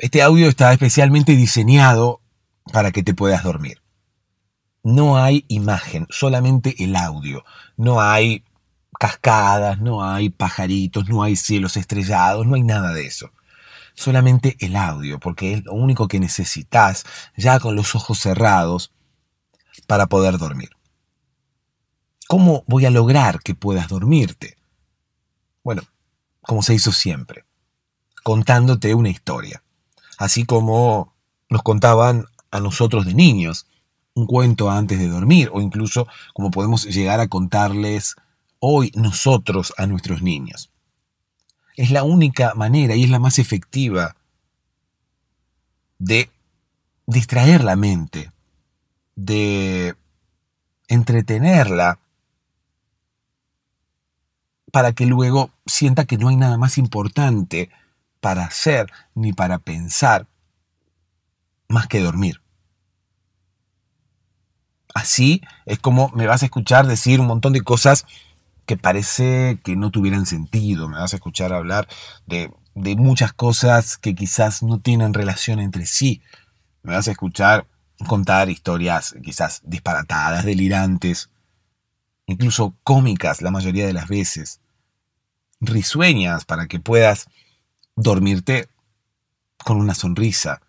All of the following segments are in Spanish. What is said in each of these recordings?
Este audio está especialmente diseñado para que te puedas dormir. No hay imagen, solamente el audio. No hay cascadas, no hay pajaritos, no hay cielos estrellados, no hay nada de eso. Solamente el audio, porque es lo único que necesitas ya con los ojos cerrados para poder dormir. ¿Cómo voy a lograr que puedas dormirte? Bueno, como se hizo siempre, contándote una historia así como nos contaban a nosotros de niños, un cuento antes de dormir o incluso como podemos llegar a contarles hoy nosotros a nuestros niños. Es la única manera y es la más efectiva de distraer la mente, de entretenerla para que luego sienta que no hay nada más importante para hacer ni para pensar más que dormir. Así es como me vas a escuchar decir un montón de cosas que parece que no tuvieran sentido. Me vas a escuchar hablar de, muchas cosas que quizás no tienen relación entre sí. Me vas a escuchar contar historias quizás disparatadas, delirantes, incluso cómicas la mayoría de las veces, risueñas para que puedas dormirte con una sonrisa.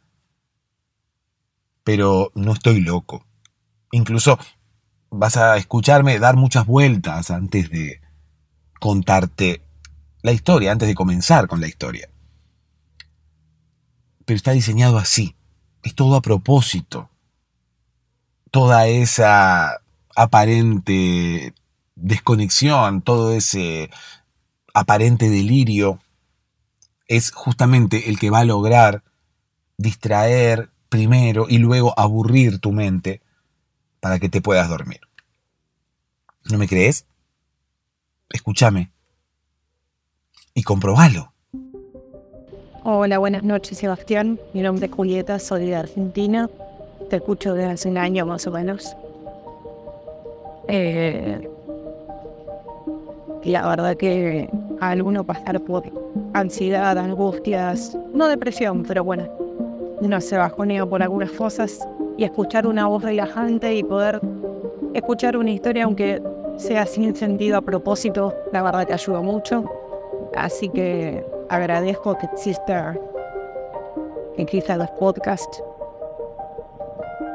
Pero no estoy loco. Incluso vas a escucharme dar muchas vueltas antes de contarte la historia, antes de comenzar con la historia. Pero está diseñado así. Es todo a propósito. Toda esa aparente desconexión, todo ese aparente delirio es justamente el que va a lograr distraer primero y luego aburrir tu mente para que te puedas dormir. ¿No me crees? Escúchame y comprobalo. Hola, buenas noches Sebastián. Mi nombre es Julieta, soy de Argentina. Te escucho desde hace un año más o menos. y eh, la verdad que a alguno pasar por ansiedad, angustias, no depresión, pero bueno, no se bajoneo por algunas cosas y escuchar una voz relajante y poder escuchar una historia, aunque sea sin sentido a propósito, la verdad te ayuda mucho. Así que agradezco que exista, que exista los podcasts.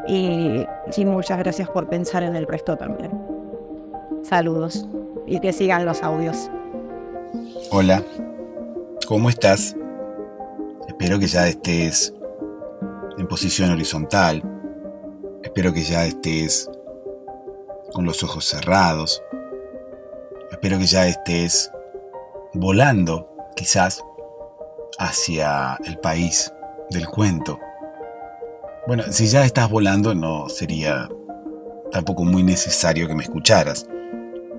Y, ...sí, muchas gracias por pensar en el resto también. Saludos y que sigan los audios. Hola, ¿Cómo estás? Espero que ya estés en posición horizontal. Espero que ya estés con los ojos cerrados. Espero que ya estés volando, quizás, hacia el país del cuento. Bueno, si ya estás volando, no sería tampoco muy necesario que me escucharas.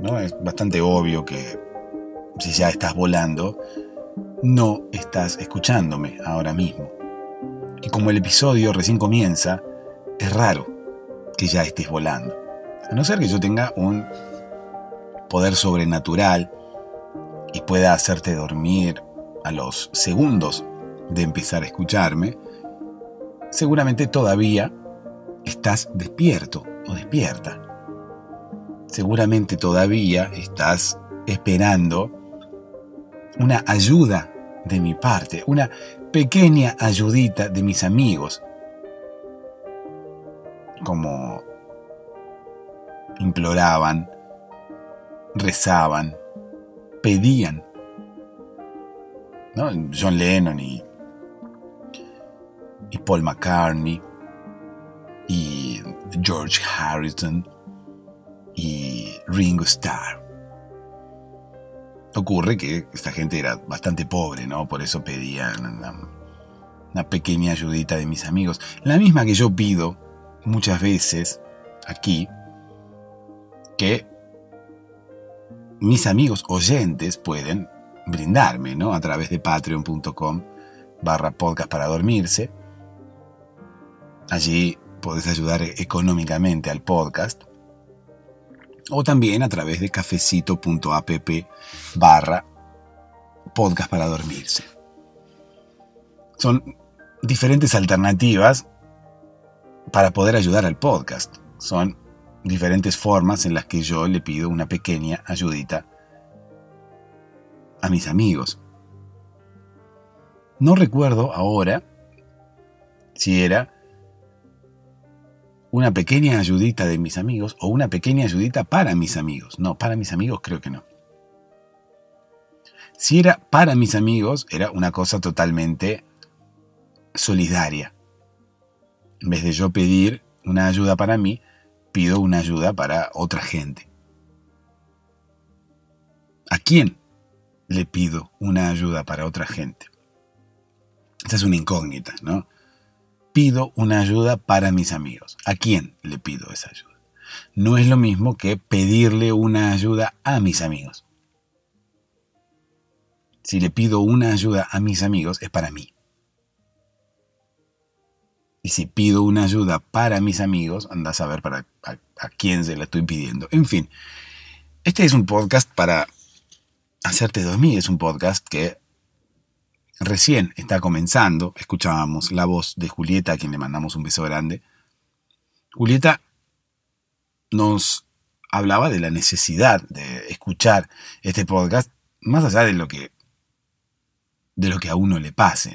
¿no? Es bastante obvio que si ya estás volando, no estás escuchándome ahora mismo. Y como el episodio recién comienza, es raro que ya estés volando. A no ser que yo tenga un poder sobrenatural y pueda hacerte dormir a los segundos de empezar a escucharme, seguramente todavía estás despierto o despierta. Seguramente todavía estás esperando una ayuda de mi parte, una pequeña ayudita de mis amigos, como imploraban, rezaban, pedían. John Lennon y Paul McCartney y George Harrison y Ringo Starr. Ocurre que esta gente era bastante pobre, ¿no? Por eso pedían una, pequeña ayudita de mis amigos. La misma que yo pido muchas veces aquí, que mis amigos oyentes pueden brindarme, ¿no? A través de patreon.com barra podcast para dormirse. Allí podés ayudar económicamente al podcast o también a través de cafecito.app barra podcast para dormirse. Son diferentes alternativas para poder ayudar al podcast. Son diferentes formas en las que yo le pido una pequeña ayudita a mis amigos. No recuerdo ahora si era una pequeña ayudita de mis amigos o una pequeña ayudita para mis amigos. No, para mis amigos creo que no. Si era para mis amigos, era una cosa totalmente solidaria. En vez de yo pedir una ayuda para mí, pido una ayuda para otra gente. ¿A quién le pido una ayuda para otra gente? Esa es una incógnita, ¿no? pido una ayuda para mis amigos. ¿A quién le pido esa ayuda? No es lo mismo que pedirle una ayuda a mis amigos. Si le pido una ayuda a mis amigos es para mí. Y si pido una ayuda para mis amigos, anda a saber para, a, a quién se la estoy pidiendo. En fin, este es un podcast para hacerte dormir. Es un podcast que recién está comenzando, escuchábamos la voz de Julieta, a quien le mandamos un beso grande. Julieta nos hablaba de la necesidad de escuchar este podcast, más allá de lo que, de lo que a uno le pase.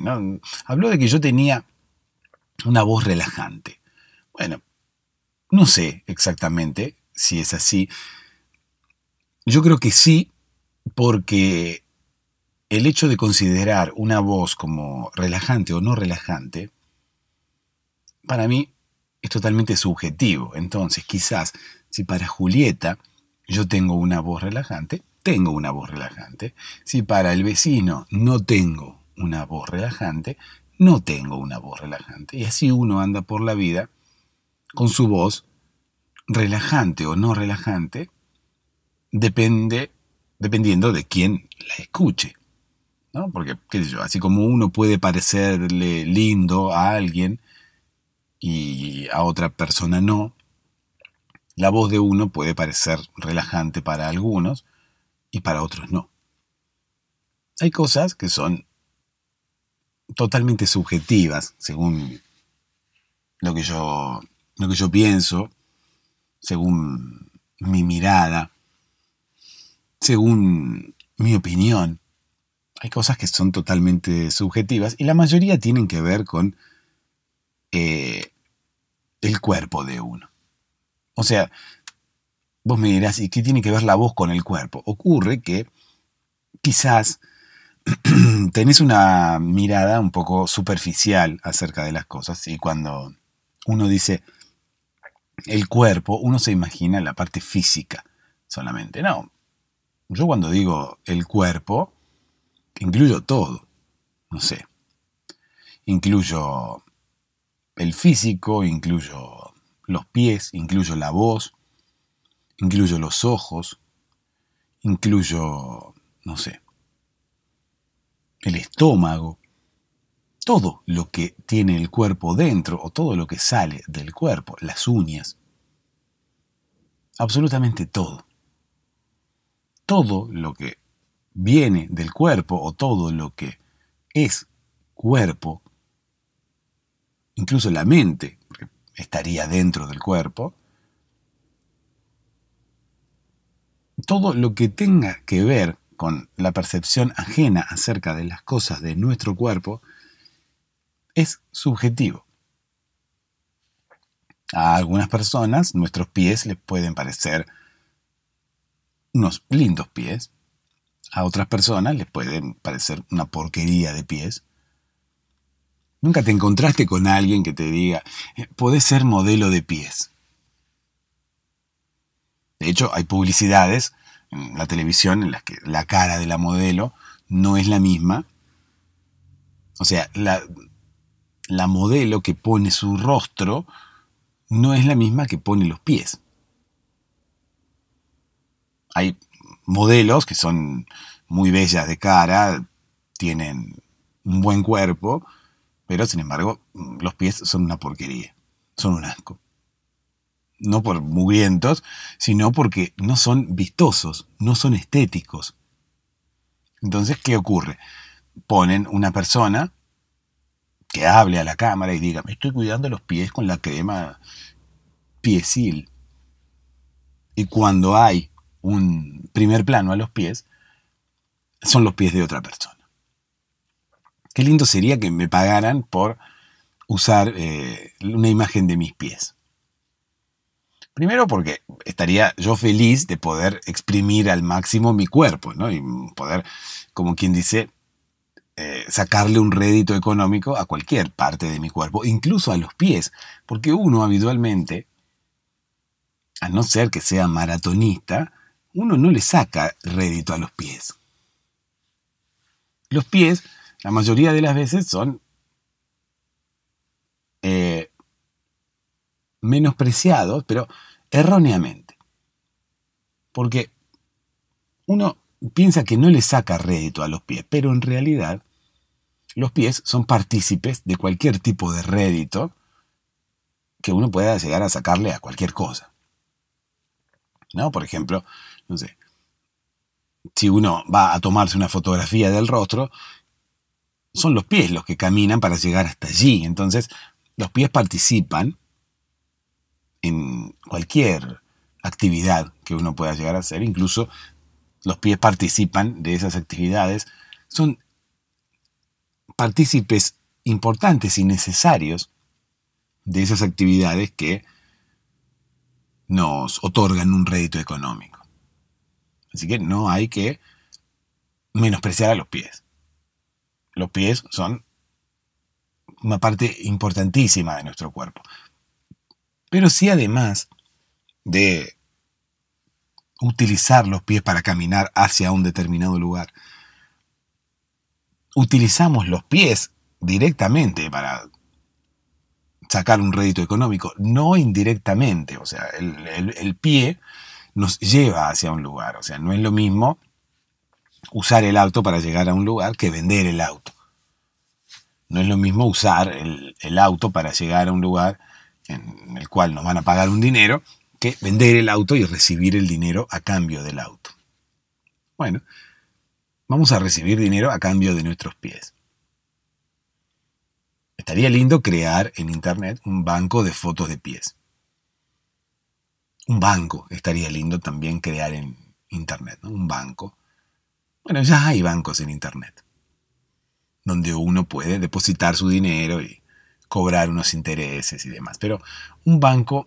Habló de que yo tenía una voz relajante. Bueno, no sé exactamente si es así. Yo creo que sí, porque el hecho de considerar una voz como relajante o no relajante, para mí es totalmente subjetivo. Entonces, quizás si para Julieta yo tengo una voz relajante, tengo una voz relajante. Si para el vecino no tengo una voz relajante, no tengo una voz relajante. Y así uno anda por la vida con su voz relajante o no relajante, depende, dependiendo de quién la escuche. ¿no? Porque, qué sé yo, así como uno puede parecerle lindo a alguien y a otra persona no, la voz de uno puede parecer relajante para algunos y para otros no. Hay cosas que son totalmente subjetivas, según lo que yo, lo que yo pienso, según mi mirada, según mi opinión hay cosas que son totalmente subjetivas y la mayoría tienen que ver con eh, el cuerpo de uno. O sea, vos me dirás, ¿y qué tiene que ver la voz con el cuerpo? Ocurre que quizás tenés una mirada un poco superficial acerca de las cosas y cuando uno dice el cuerpo, uno se imagina la parte física solamente. No, yo cuando digo el cuerpo, incluyo todo, no sé. Incluyo el físico, incluyo los pies, incluyo la voz, incluyo los ojos, incluyo, no sé, el estómago, todo lo que tiene el cuerpo dentro o todo lo que sale del cuerpo, las uñas, absolutamente todo. Todo lo que viene del cuerpo o todo lo que es cuerpo, incluso la mente, estaría dentro del cuerpo, todo lo que tenga que ver con la percepción ajena acerca de las cosas de nuestro cuerpo es subjetivo. A algunas personas nuestros pies les pueden parecer unos lindos pies, a otras personas les pueden parecer una porquería de pies. Nunca te encontraste con alguien que te diga, eh, podés ser modelo de pies. De hecho, hay publicidades en la televisión en las que la cara de la modelo no es la misma. O sea, la, la modelo que pone su rostro no es la misma que pone los pies. Hay modelos que son muy bellas de cara, tienen un buen cuerpo, pero sin embargo mm, los pies son una porquería, son un asco. No por mugrientos, sino porque no son vistosos, no son estéticos. Entonces, ¿qué ocurre? Ponen una persona que hable a la cámara y diga, me estoy cuidando los pies con la crema piecil. Y cuando hay un primer plano a los pies, son los pies de otra persona. Qué lindo sería que me pagaran por usar eh, una imagen de mis pies. Primero porque estaría yo feliz de poder exprimir al máximo mi cuerpo, ¿no? Y poder, como quien dice, eh, sacarle un rédito económico a cualquier parte de mi cuerpo, incluso a los pies, porque uno habitualmente, a no ser que sea maratonista, uno no le saca rédito a los pies. Los pies, la mayoría de las veces, son eh, menospreciados, pero erróneamente. Porque uno piensa que no le saca rédito a los pies, pero en realidad los pies son partícipes de cualquier tipo de rédito que uno pueda llegar a sacarle a cualquier cosa. ¿No? Por ejemplo, entonces, si uno va a tomarse una fotografía del rostro, son los pies los que caminan para llegar hasta allí. Entonces, los pies participan en cualquier actividad que uno pueda llegar a hacer, incluso los pies participan de esas actividades, son partícipes importantes y necesarios de esas actividades que nos otorgan un rédito económico. Así que no hay que menospreciar a los pies. Los pies son una parte importantísima de nuestro cuerpo. Pero si además de utilizar los pies para caminar hacia un determinado lugar, utilizamos los pies directamente para sacar un rédito económico, no indirectamente. O sea, el pie nos lleva hacia un lugar. O sea, no es lo mismo usar el auto para llegar a un lugar que vender el auto. No es lo mismo usar el, el auto para llegar a un lugar en el cual nos van a pagar un dinero que vender el auto y recibir el dinero a cambio del auto. Bueno, vamos a recibir dinero a cambio de nuestros pies. Estaría lindo crear en Internet un banco de fotos de pies. Un banco, estaría lindo también crear en Internet, ¿no? Un banco. Bueno, ya hay bancos en Internet, donde uno puede depositar su dinero y cobrar unos intereses y demás. Pero un banco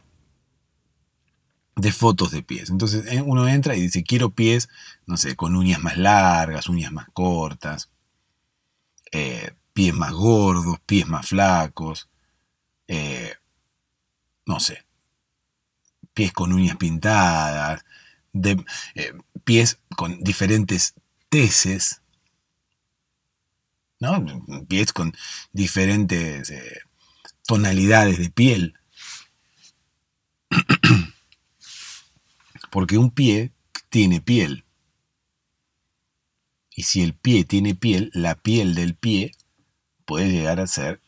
de fotos de pies. Entonces eh, uno entra y dice, quiero pies, no sé, con uñas más largas, uñas más cortas, eh, pies más gordos, pies más flacos, eh, no sé, pies con uñas pintadas, de, eh, pies con diferentes teces, ¿no? pies con diferentes eh, tonalidades de piel. Porque un pie tiene piel. Y si el pie tiene piel, la piel del pie puede llegar a ser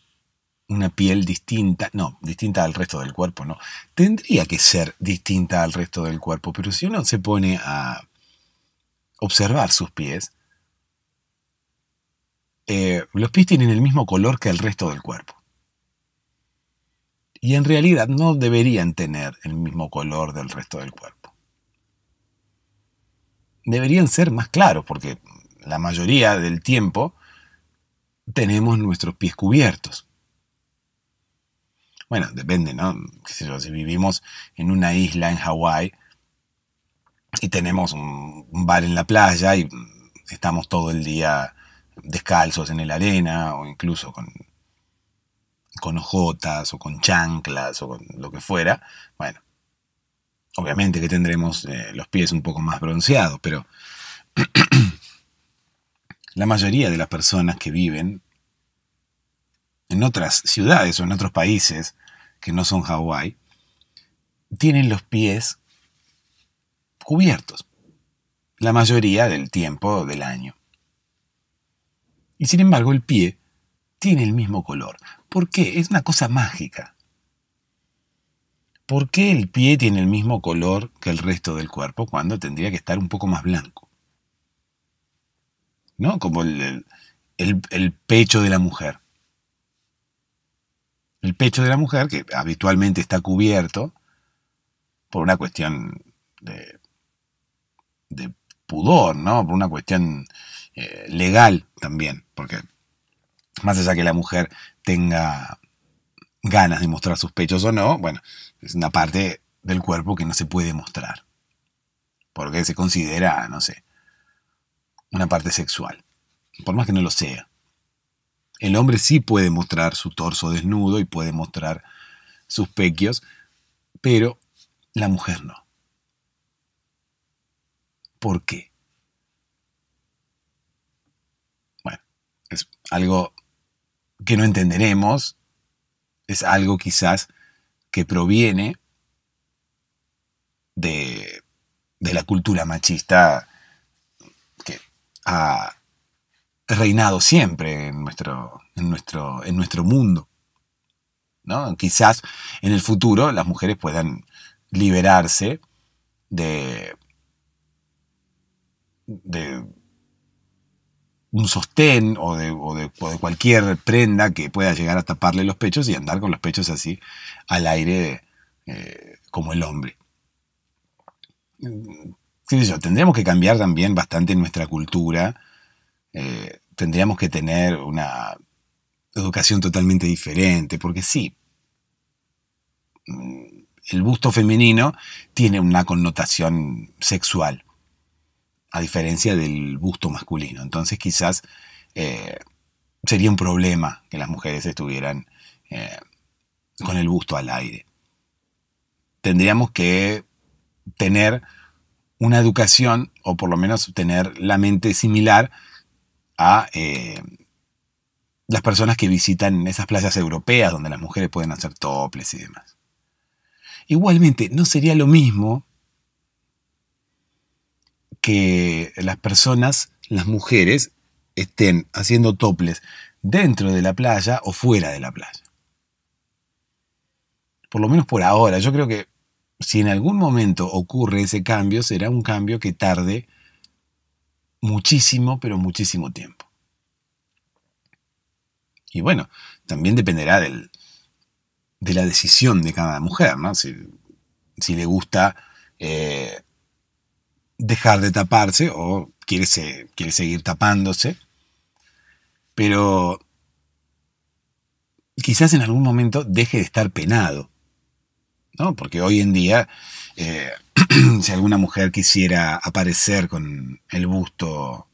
una piel distinta, no, distinta al resto del cuerpo, no, tendría que ser distinta al resto del cuerpo, pero si uno se pone a observar sus pies, eh, los pies tienen el mismo color que el resto del cuerpo. Y en realidad no deberían tener el mismo color del resto del cuerpo. Deberían ser más claros, porque la mayoría del tiempo tenemos nuestros pies cubiertos. Bueno, depende, ¿no? Si vivimos en una isla en Hawái y tenemos un, bar en la playa y mm, estamos todo el día descalzos en el arena o incluso con, con ojotas o con chanclas o con lo que fuera, bueno, obviamente que tendremos eh, los pies un poco más bronceados, pero la mayoría de las personas que viven en otras ciudades o en otros países que no son Hawái, tienen los pies cubiertos la mayoría del tiempo del año. Y sin embargo el pie tiene el mismo color. ¿Por qué? Es una cosa mágica. ¿Por qué el pie tiene el mismo color que el resto del cuerpo cuando tendría que estar un poco más blanco? ¿No? Como el, el pecho de la mujer el pecho de la mujer, que habitualmente está cubierto por una cuestión de, pudor, ¿no? Por una cuestión eh, legal también, porque más allá que la mujer tenga ganas de mostrar sus pechos o no, bueno, es una parte del cuerpo que no se puede mostrar, porque se considera, no sé, una parte sexual, por más que no lo sea. El hombre sí puede mostrar su torso desnudo y puede mostrar sus pequios, pero la mujer no. ¿Por qué? Bueno, es algo que no entenderemos, es algo quizás que proviene de, de la cultura machista que ha reinado siempre en nuestro, nuestro, en nuestro mundo. Quizás en el futuro las mujeres puedan liberarse de, un sostén o de, cualquier prenda que pueda llegar a taparle los pechos y andar con los pechos así al aire eh, como el hombre. Mm, tendremos que cambiar también bastante nuestra cultura eh, tendríamos que tener una educación totalmente diferente, porque sí, mm, el busto femenino tiene una connotación sexual, a diferencia del busto masculino. Entonces quizás eh, sería un problema que las mujeres estuvieran eh, con el busto al aire. Tendríamos que tener una educación, o por lo menos tener la mente similar, a eh, las personas que visitan esas playas europeas donde las mujeres pueden hacer toples y demás. Igualmente, no sería lo mismo que las personas, las mujeres, estén haciendo toples dentro de la playa o fuera de la playa. Por lo menos por ahora, yo creo que si en algún momento ocurre ese cambio, será un cambio que tarde muchísimo, pero muchísimo tiempo. Y bueno, también dependerá de la decisión de cada mujer, ¿no? Si, le gusta eh, dejar de taparse o quiere, quiere seguir tapándose. Pero quizás en algún momento deje de estar penado, ¿no? Porque hoy en día eh, si alguna mujer quisiera aparecer con el busto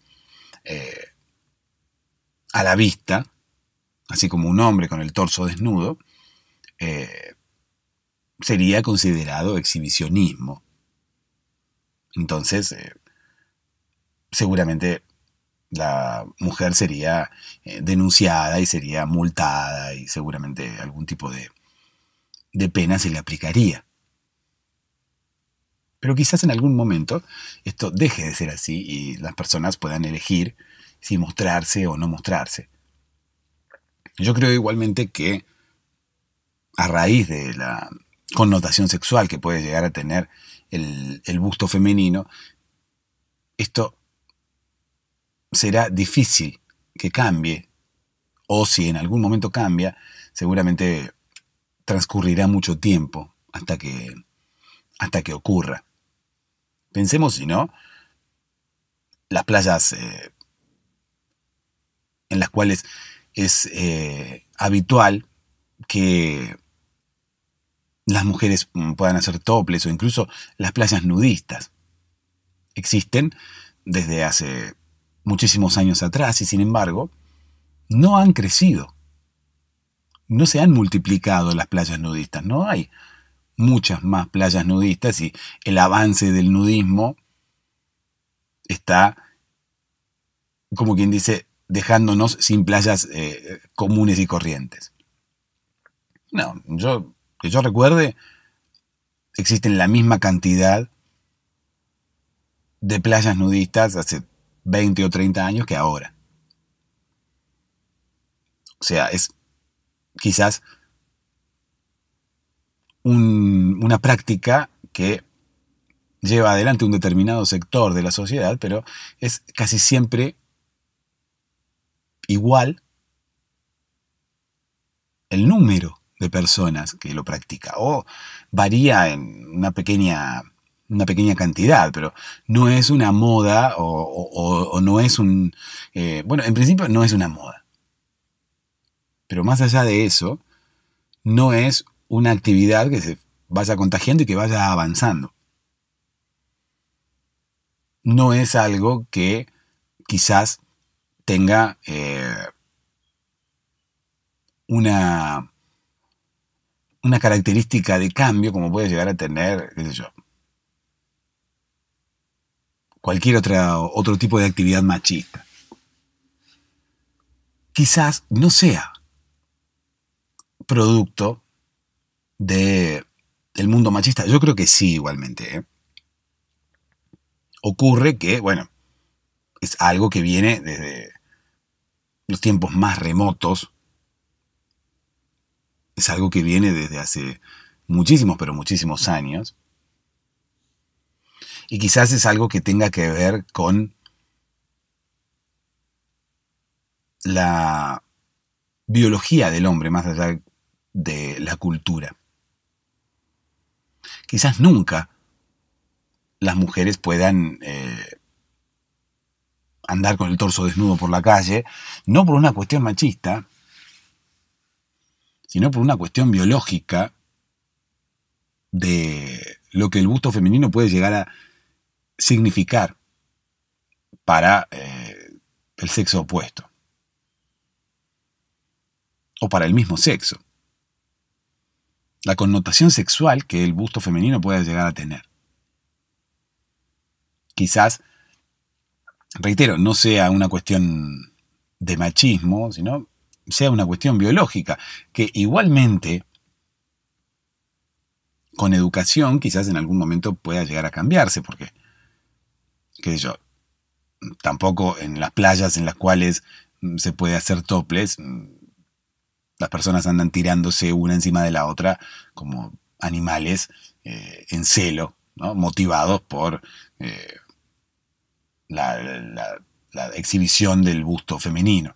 eh, a la vista, así como un hombre con el torso desnudo, eh, sería considerado exhibicionismo. Entonces, eh, seguramente la mujer sería denunciada y sería multada y seguramente algún tipo de pena se le aplicaría. Pero quizás en algún momento esto deje de ser así y las personas puedan elegir si mostrarse o no mostrarse. Yo creo igualmente que a raíz de la connotación sexual que puede llegar a tener el, el busto femenino, esto será difícil que cambie, o si en algún momento cambia, seguramente transcurrirá mucho tiempo hasta que, hasta que ocurra. Pensemos si no, las playas eh, en las cuales es eh, habitual que las mujeres puedan hacer toples o incluso las playas nudistas. Existen desde hace muchísimos años atrás y sin embargo no han crecido. No se han multiplicado las playas nudistas, no hay muchas más playas nudistas y el avance del nudismo está, como quien dice, dejándonos sin playas eh, comunes y corrientes. No, yo, que yo recuerde, existen la misma cantidad de playas nudistas hace 20 o 30 años que ahora. O sea, es quizás una práctica que lleva adelante un determinado sector de la sociedad, pero es casi siempre igual el número de personas que lo practica o varía en una pequeña, una pequeña cantidad, pero no es una moda o, no es un... Eh, bueno, en principio no es una moda. Pero más allá de eso, no es una actividad que se vaya contagiando y que vaya avanzando. No es algo que quizás tenga eh, una, una característica de cambio como puede llegar a tener, cualquier otra, otro tipo de actividad machista. Quizás no sea producto de el mundo machista? Yo creo que sí, igualmente. ¿eh? Ocurre que, bueno, es algo que viene desde los tiempos más remotos. Es algo que viene desde hace muchísimos, pero muchísimos años. Y quizás es algo que tenga que ver con la biología del hombre, más allá de la cultura quizás nunca las mujeres puedan eh, andar con el torso desnudo por la calle, no por una cuestión machista, sino por una cuestión biológica de lo que el gusto femenino puede llegar a significar para eh, el sexo opuesto o para el mismo sexo la connotación sexual que el busto femenino pueda llegar a tener. Quizás, reitero, no sea una cuestión de machismo, sino sea una cuestión biológica, que igualmente con educación quizás en algún momento pueda llegar a cambiarse, porque, qué sé yo, tampoco en las playas en las cuales mm, se puede hacer toples, mm, las personas andan tirándose una encima de la otra como animales eh, en celo, motivados por eh, la, exhibición del busto femenino.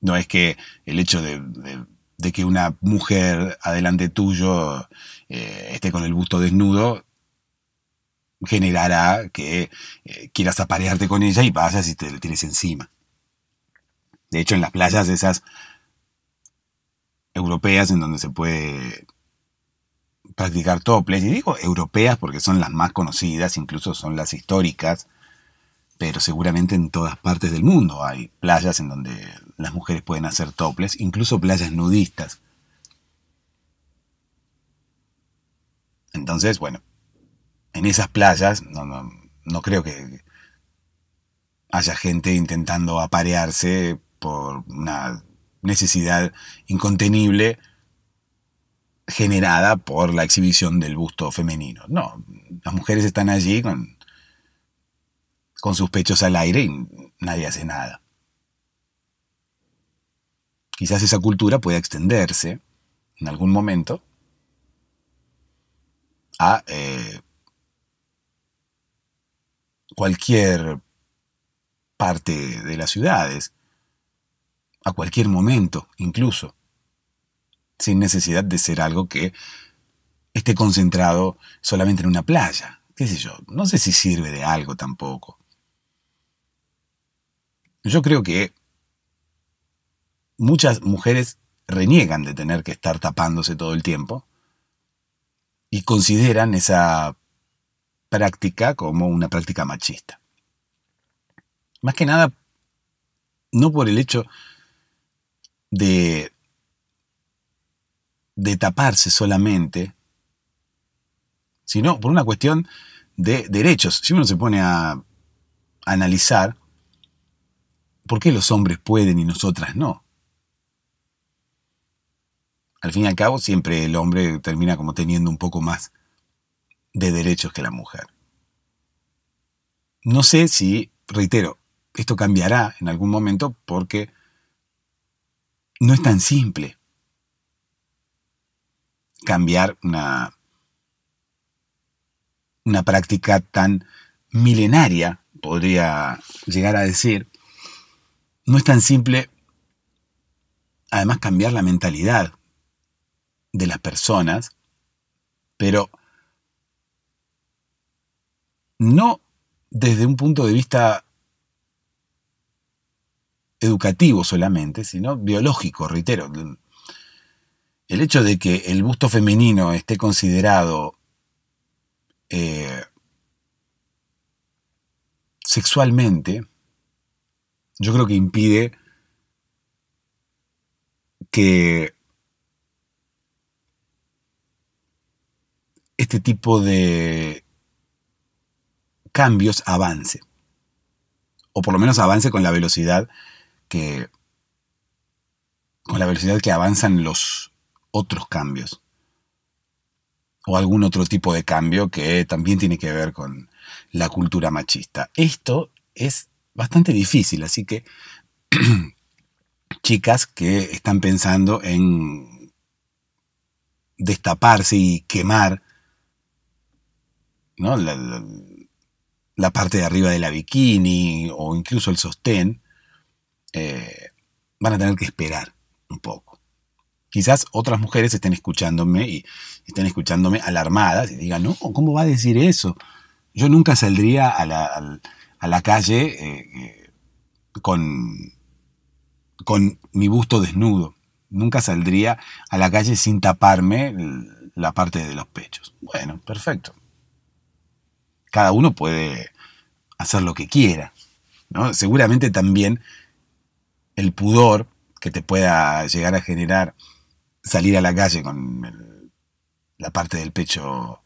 No es que el hecho de, que una mujer adelante tuyo eh, esté con el busto desnudo generará que quieras aparearte con ella y vayas y te le tienes encima. De hecho, en las playas esas europeas en donde se puede practicar topless, y digo europeas porque son las más conocidas, incluso son las históricas, pero seguramente en todas partes del mundo hay playas en donde las mujeres pueden hacer topless, incluso playas nudistas. Entonces, bueno, en esas playas no, no creo que haya gente intentando aparearse por una necesidad incontenible generada por la exhibición del busto femenino. No, las mujeres están allí con, con sus pechos al aire y nadie hace nada. Quizás esa cultura pueda extenderse en algún momento a eh, cualquier parte de las ciudades a cualquier momento, incluso, sin necesidad de ser algo que esté concentrado solamente en una playa, qué sé yo, no sé si sirve de algo tampoco. Yo creo que muchas mujeres reniegan de tener que estar tapándose todo el tiempo y consideran esa práctica como una práctica machista. Más que nada, no por el hecho de, taparse solamente, sino por una cuestión de derechos. Si uno se pone a analizar, ¿por qué los hombres pueden y nosotras no? Al fin y al cabo, siempre el hombre termina como teniendo un poco más de derechos que la mujer. No sé si, reitero, esto cambiará en algún momento porque no es tan simple. Cambiar una, una práctica tan milenaria, podría llegar a decir, no es tan simple además cambiar la mentalidad de las personas, pero no desde un punto de vista educativo solamente, sino biológico, reitero. El hecho de que el busto femenino esté considerado eh, sexualmente, yo creo que impide que este tipo de cambios avance, o por lo menos avance con la velocidad que con la velocidad que avanzan los otros cambios o algún otro tipo de cambio que también tiene que ver con la cultura machista. Esto es bastante difícil, así que chicas que están pensando en destaparse y quemar la, la parte de arriba de la bikini o incluso el sostén, eh, van a tener que esperar un poco. Quizás otras mujeres estén escuchándome y estén escuchándome alarmadas y digan, no, ¿cómo va a decir eso? Yo nunca saldría a la, calle eh, eh, con, con mi busto desnudo. Nunca saldría a la calle sin taparme la parte de los pechos. Bueno, perfecto. Cada uno puede hacer lo que quiera. Seguramente también el pudor que te pueda llegar a generar salir a la calle con la parte del pecho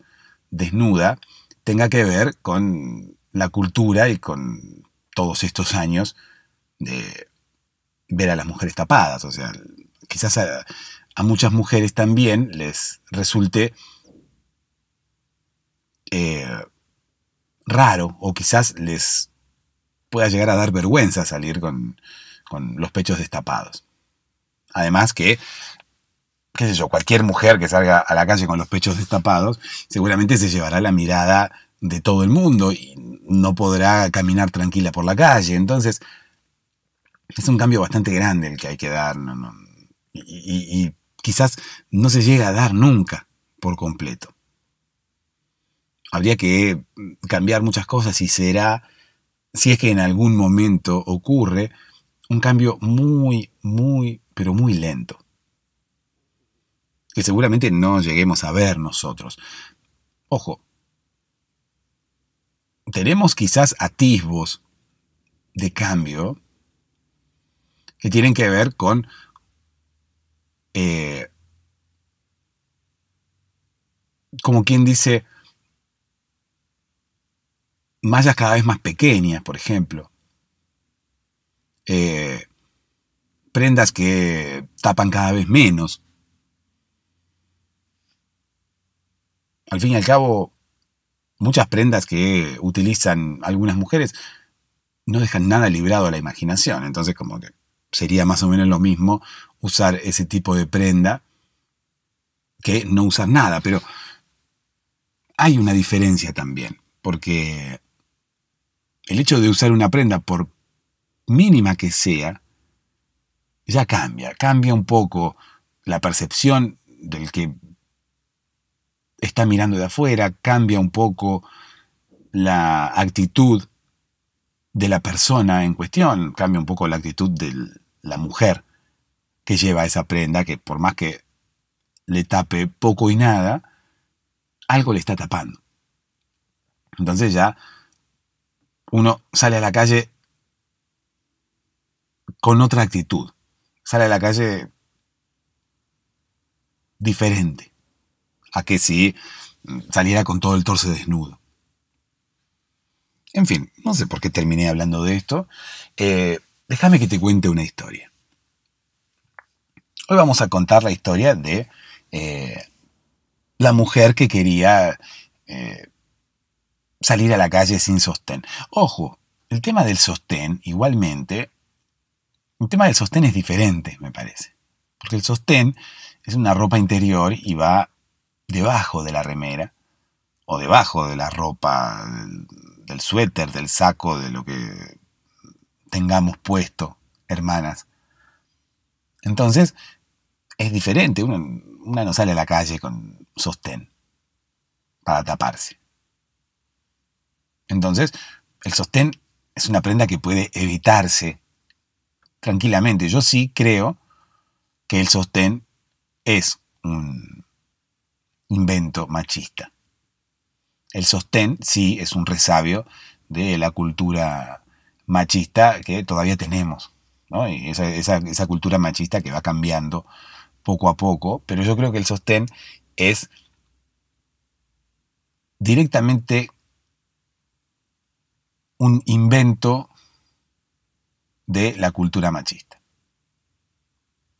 desnuda, tenga que ver con la cultura y con todos estos años de ver a las mujeres tapadas. O sea, quizás a, muchas mujeres también les resulte eh, raro o quizás les pueda llegar a dar vergüenza salir con, con los pechos destapados. Además que, qué sé yo, cualquier mujer que salga a la calle con los pechos destapados seguramente se llevará la mirada de todo el mundo y no podrá caminar tranquila por la calle. Entonces, es un cambio bastante grande el que hay que dar. y quizás no se llega a dar nunca por completo. Habría que cambiar muchas cosas y será, si es que en algún momento ocurre, un cambio muy, muy, pero muy lento. Que seguramente no lleguemos a ver nosotros. Ojo, tenemos quizás atisbos de cambio que tienen que ver con eh, como quien dice, mallas cada vez más pequeñas, por ejemplo, eh, prendas que tapan cada vez menos. Al fin y al cabo, muchas prendas que utilizan algunas mujeres no dejan nada librado a la imaginación. Entonces, como que sería más o menos lo mismo usar ese tipo de prenda que no usar nada. Pero hay una diferencia también, porque el hecho de usar una prenda por mínima que sea, ya cambia, cambia un poco la percepción del que está mirando de afuera, cambia un poco la actitud de la persona en cuestión, cambia un poco la actitud de la mujer que lleva esa prenda, que por más que le tape poco y nada, algo le está tapando. Entonces ya uno sale a la calle con otra actitud. Sale a la calle diferente a que si mm, saliera con todo el torso desnudo. En fin, no sé por qué terminé hablando de esto. Eh, déjame que te cuente una historia. Hoy vamos a contar la historia de eh, la mujer que quería eh, salir a la calle sin sostén. Ojo, el tema del sostén igualmente el tema del sostén es diferente, me parece. Porque el sostén es una ropa interior y va debajo de la remera o debajo de la ropa, del, suéter, del saco, de lo que tengamos puesto, hermanas. Entonces, es diferente. una no sale a la calle con sostén para taparse. Entonces, el sostén es una prenda que puede evitarse tranquilamente. Yo sí creo que el sostén es un invento machista. El sostén sí es un resabio de la cultura machista que todavía tenemos, esa, esa cultura machista que va cambiando poco a poco, pero yo creo que el sostén es directamente un invento de la cultura machista.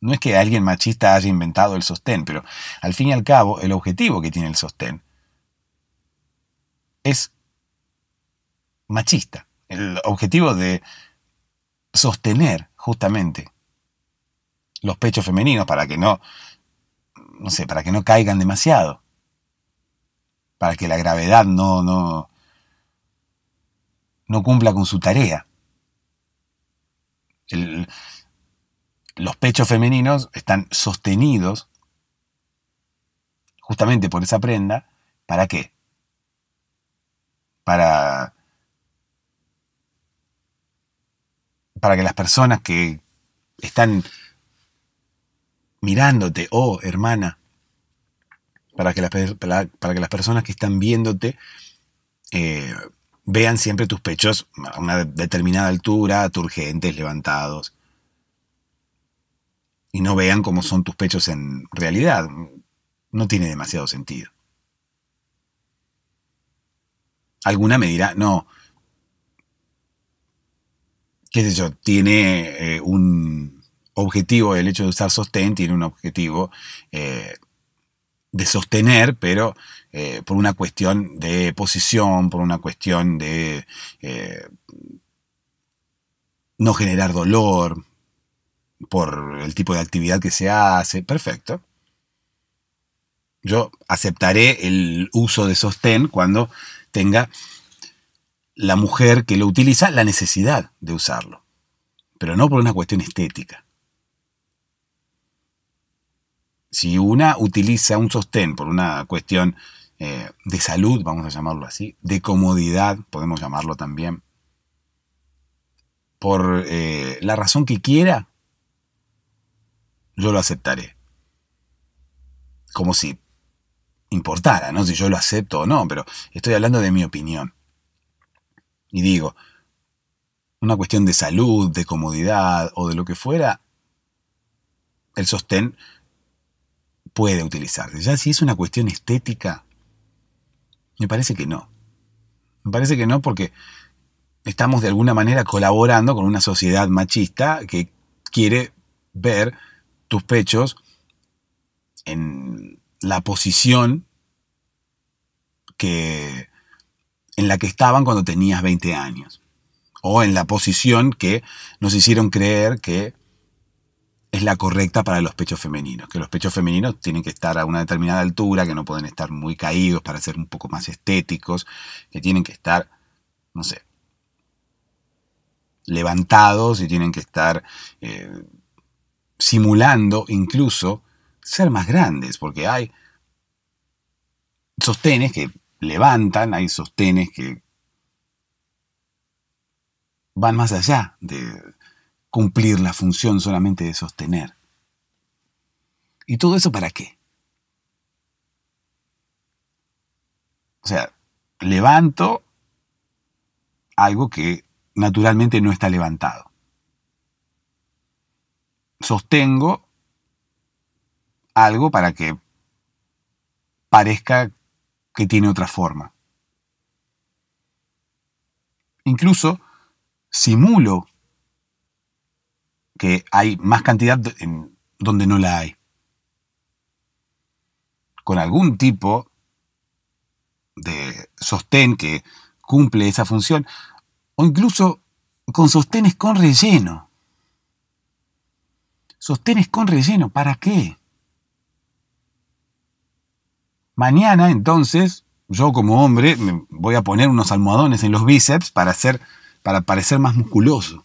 No es que alguien machista haya inventado el sostén, pero al fin y al cabo el objetivo que tiene el sostén es machista. El objetivo de sostener justamente los pechos femeninos para que no, no sé, para que no caigan demasiado, para que la gravedad no, no, no cumpla con su tarea los pechos femeninos están sostenidos justamente por esa prenda. ¿Para qué? Para, para que las personas que están mirándote, oh hermana, para que, las, que las personas que están viéndote eh, vean siempre tus pechos a una determinada altura, turgentes, levantados. Y no vean cómo son tus pechos en realidad. No tiene demasiado sentido. Alguna me dirá, no, qué sé yo, tiene eh, un objetivo, el hecho de usar sostén tiene un objetivo eh, de sostener, pero eh, por una cuestión de posición, por una cuestión de eh, no generar dolor, por el tipo de actividad que se hace. Perfecto. Yo aceptaré el uso de sostén cuando tenga la mujer que lo utiliza la necesidad de usarlo, pero no por una cuestión estética. Si una utiliza un sostén por una cuestión eh, de salud, vamos a llamarlo así, de comodidad, podemos llamarlo también, por eh, la razón que quiera, yo lo aceptaré. Como si importara, ¿no? Si yo lo acepto o no, pero estoy hablando de mi opinión. Y digo, una cuestión de salud, de comodidad o de lo que fuera, el sostén puede utilizarse. Ya si es una cuestión estética, me parece que no. Me parece que no porque estamos de alguna manera colaborando con una sociedad machista que quiere ver tus pechos en la posición que en la que estaban cuando tenías 20 años o en la posición que nos hicieron creer que es la correcta para los pechos femeninos, que los pechos femeninos tienen que estar a una determinada altura, que no pueden estar muy caídos para ser un poco más estéticos, que tienen que estar, no sé, levantados y tienen que estar eh, simulando incluso ser más grandes, porque hay sostenes que levantan, hay sostenes que van más allá de, cumplir la función solamente de sostener. ¿Y todo eso para qué? O sea, levanto algo que naturalmente no está levantado. Sostengo algo para que parezca que tiene otra forma. Incluso simulo hay más cantidad donde no la hay. Con algún tipo de sostén que cumple esa función, o incluso con sostenes con relleno. Sostenes con relleno, ¿para qué? Mañana entonces, yo como hombre voy a poner unos almohadones en los bíceps para hacer para parecer más musculoso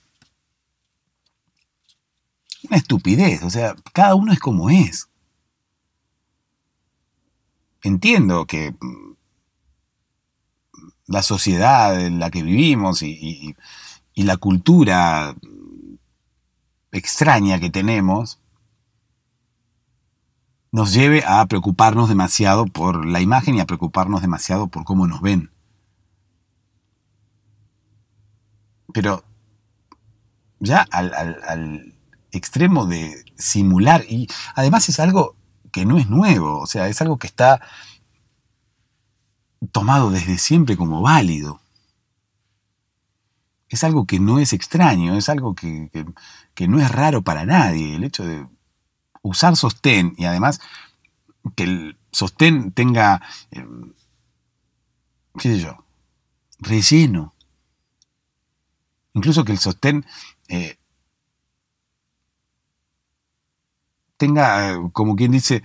una estupidez, o sea, cada uno es como es. Entiendo que mm, la sociedad en la que vivimos y, la cultura extraña que tenemos nos lleve a preocuparnos demasiado por la imagen y a preocuparnos demasiado por cómo nos ven. Pero ya al extremo de simular. Y además es algo que no es nuevo, o sea, es algo que está tomado desde siempre como válido. Es algo que no es extraño, es algo que, no es raro para nadie, el hecho de usar sostén y además que el sostén tenga, eh, qué sé yo, relleno. Incluso que el sostén eh, tenga, como quien dice,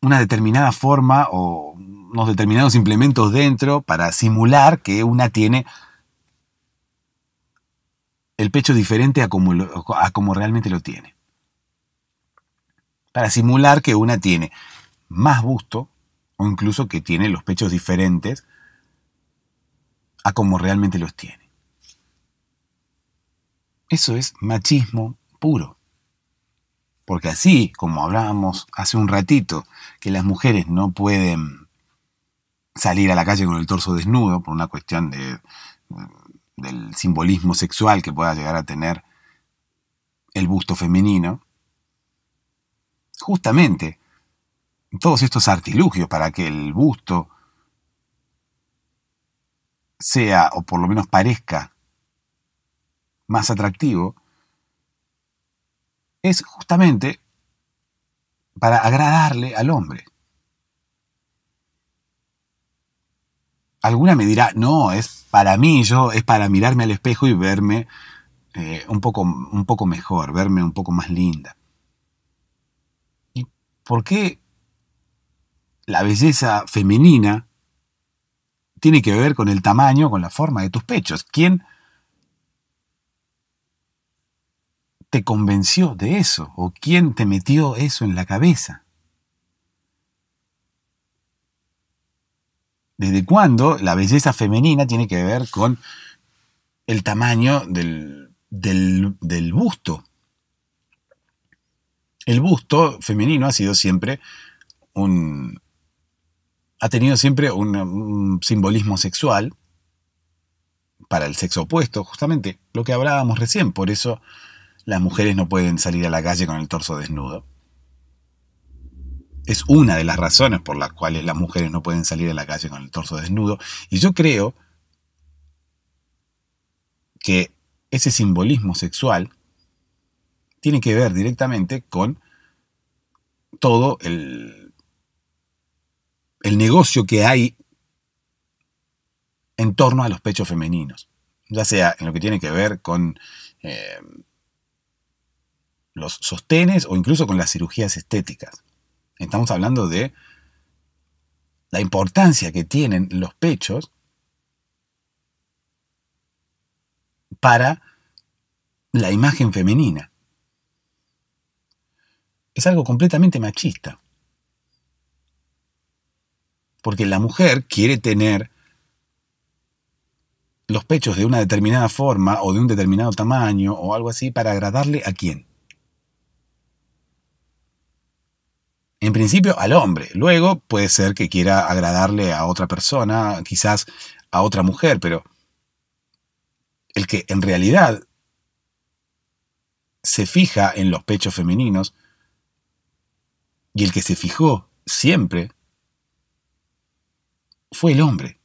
una determinada forma o unos determinados implementos dentro para simular que una tiene el pecho diferente a como, a como realmente lo tiene. Para simular que una tiene más busto o incluso que tiene los pechos diferentes a como realmente los tiene. Eso es machismo puro. Porque así, como hablábamos hace un ratito, que las mujeres no pueden salir a la calle con el torso desnudo por una cuestión mm, del simbolismo sexual que pueda llegar a tener el busto femenino, justamente todos estos artilugios para que el busto sea, o por lo menos parezca, más atractivo, es justamente para agradarle al hombre. Alguna me dirá, no, es para mí, yo, es para mirarme al espejo y verme eh, un, poco, un poco mejor, verme un poco más linda. ¿Y por qué la belleza femenina tiene que ver con el tamaño, con la forma de tus pechos? ¿Quién te convenció de eso o quién te metió eso en la cabeza. ¿Desde cuándo la belleza femenina tiene que ver con el tamaño del, busto? El busto femenino ha sido siempre un, ha tenido siempre un, un, simbolismo sexual para el sexo opuesto, justamente lo que hablábamos recién, por eso las mujeres no pueden salir a la calle con el torso desnudo. Es una de las razones por las cuales las mujeres no pueden salir a la calle con el torso desnudo. Y yo creo que ese simbolismo sexual tiene que ver directamente con todo el, el negocio que hay en torno a los pechos femeninos, ya sea en lo que tiene que ver con eh, los sostenes o incluso con las cirugías estéticas. Estamos hablando de la importancia que tienen los pechos para la imagen femenina. Es algo completamente machista. Porque la mujer quiere tener los pechos de una determinada forma o de un determinado tamaño o algo así para agradarle a quién? en principio al hombre. Luego puede ser que quiera agradarle a otra persona, quizás a otra mujer, pero el que en realidad se fija en los pechos femeninos y el que se fijó siempre fue el hombre.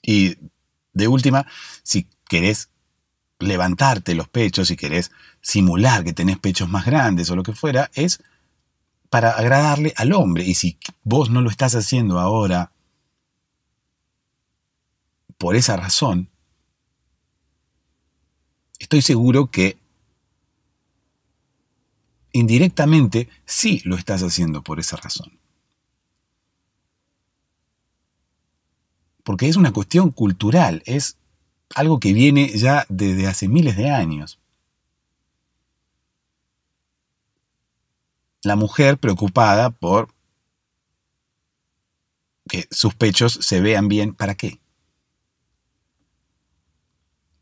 Y de última, si querés levantarte los pechos, si querés simular que tenés pechos más grandes o lo que fuera, es para agradarle al hombre. Y si vos no lo estás haciendo ahora por esa razón, estoy seguro que indirectamente sí lo estás haciendo por esa razón. Porque es una cuestión cultural, es algo que viene ya desde hace miles de años. La mujer preocupada por que sus pechos se vean bien, ¿para qué?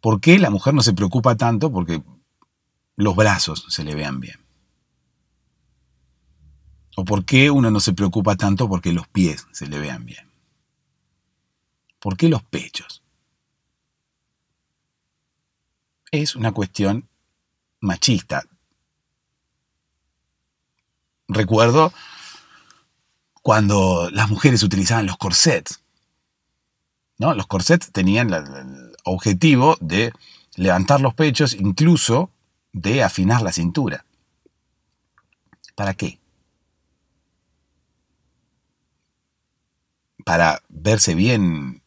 ¿Por qué la mujer no se preocupa tanto porque los brazos se le vean bien? ¿O por qué uno no se preocupa tanto porque los pies se le vean bien? ¿Por qué los pechos? es una cuestión machista. Recuerdo cuando las mujeres utilizaban los corsets. ¿no? Los corsets tenían el objetivo de levantar los pechos, incluso de afinar la cintura. ¿Para qué? Para verse bien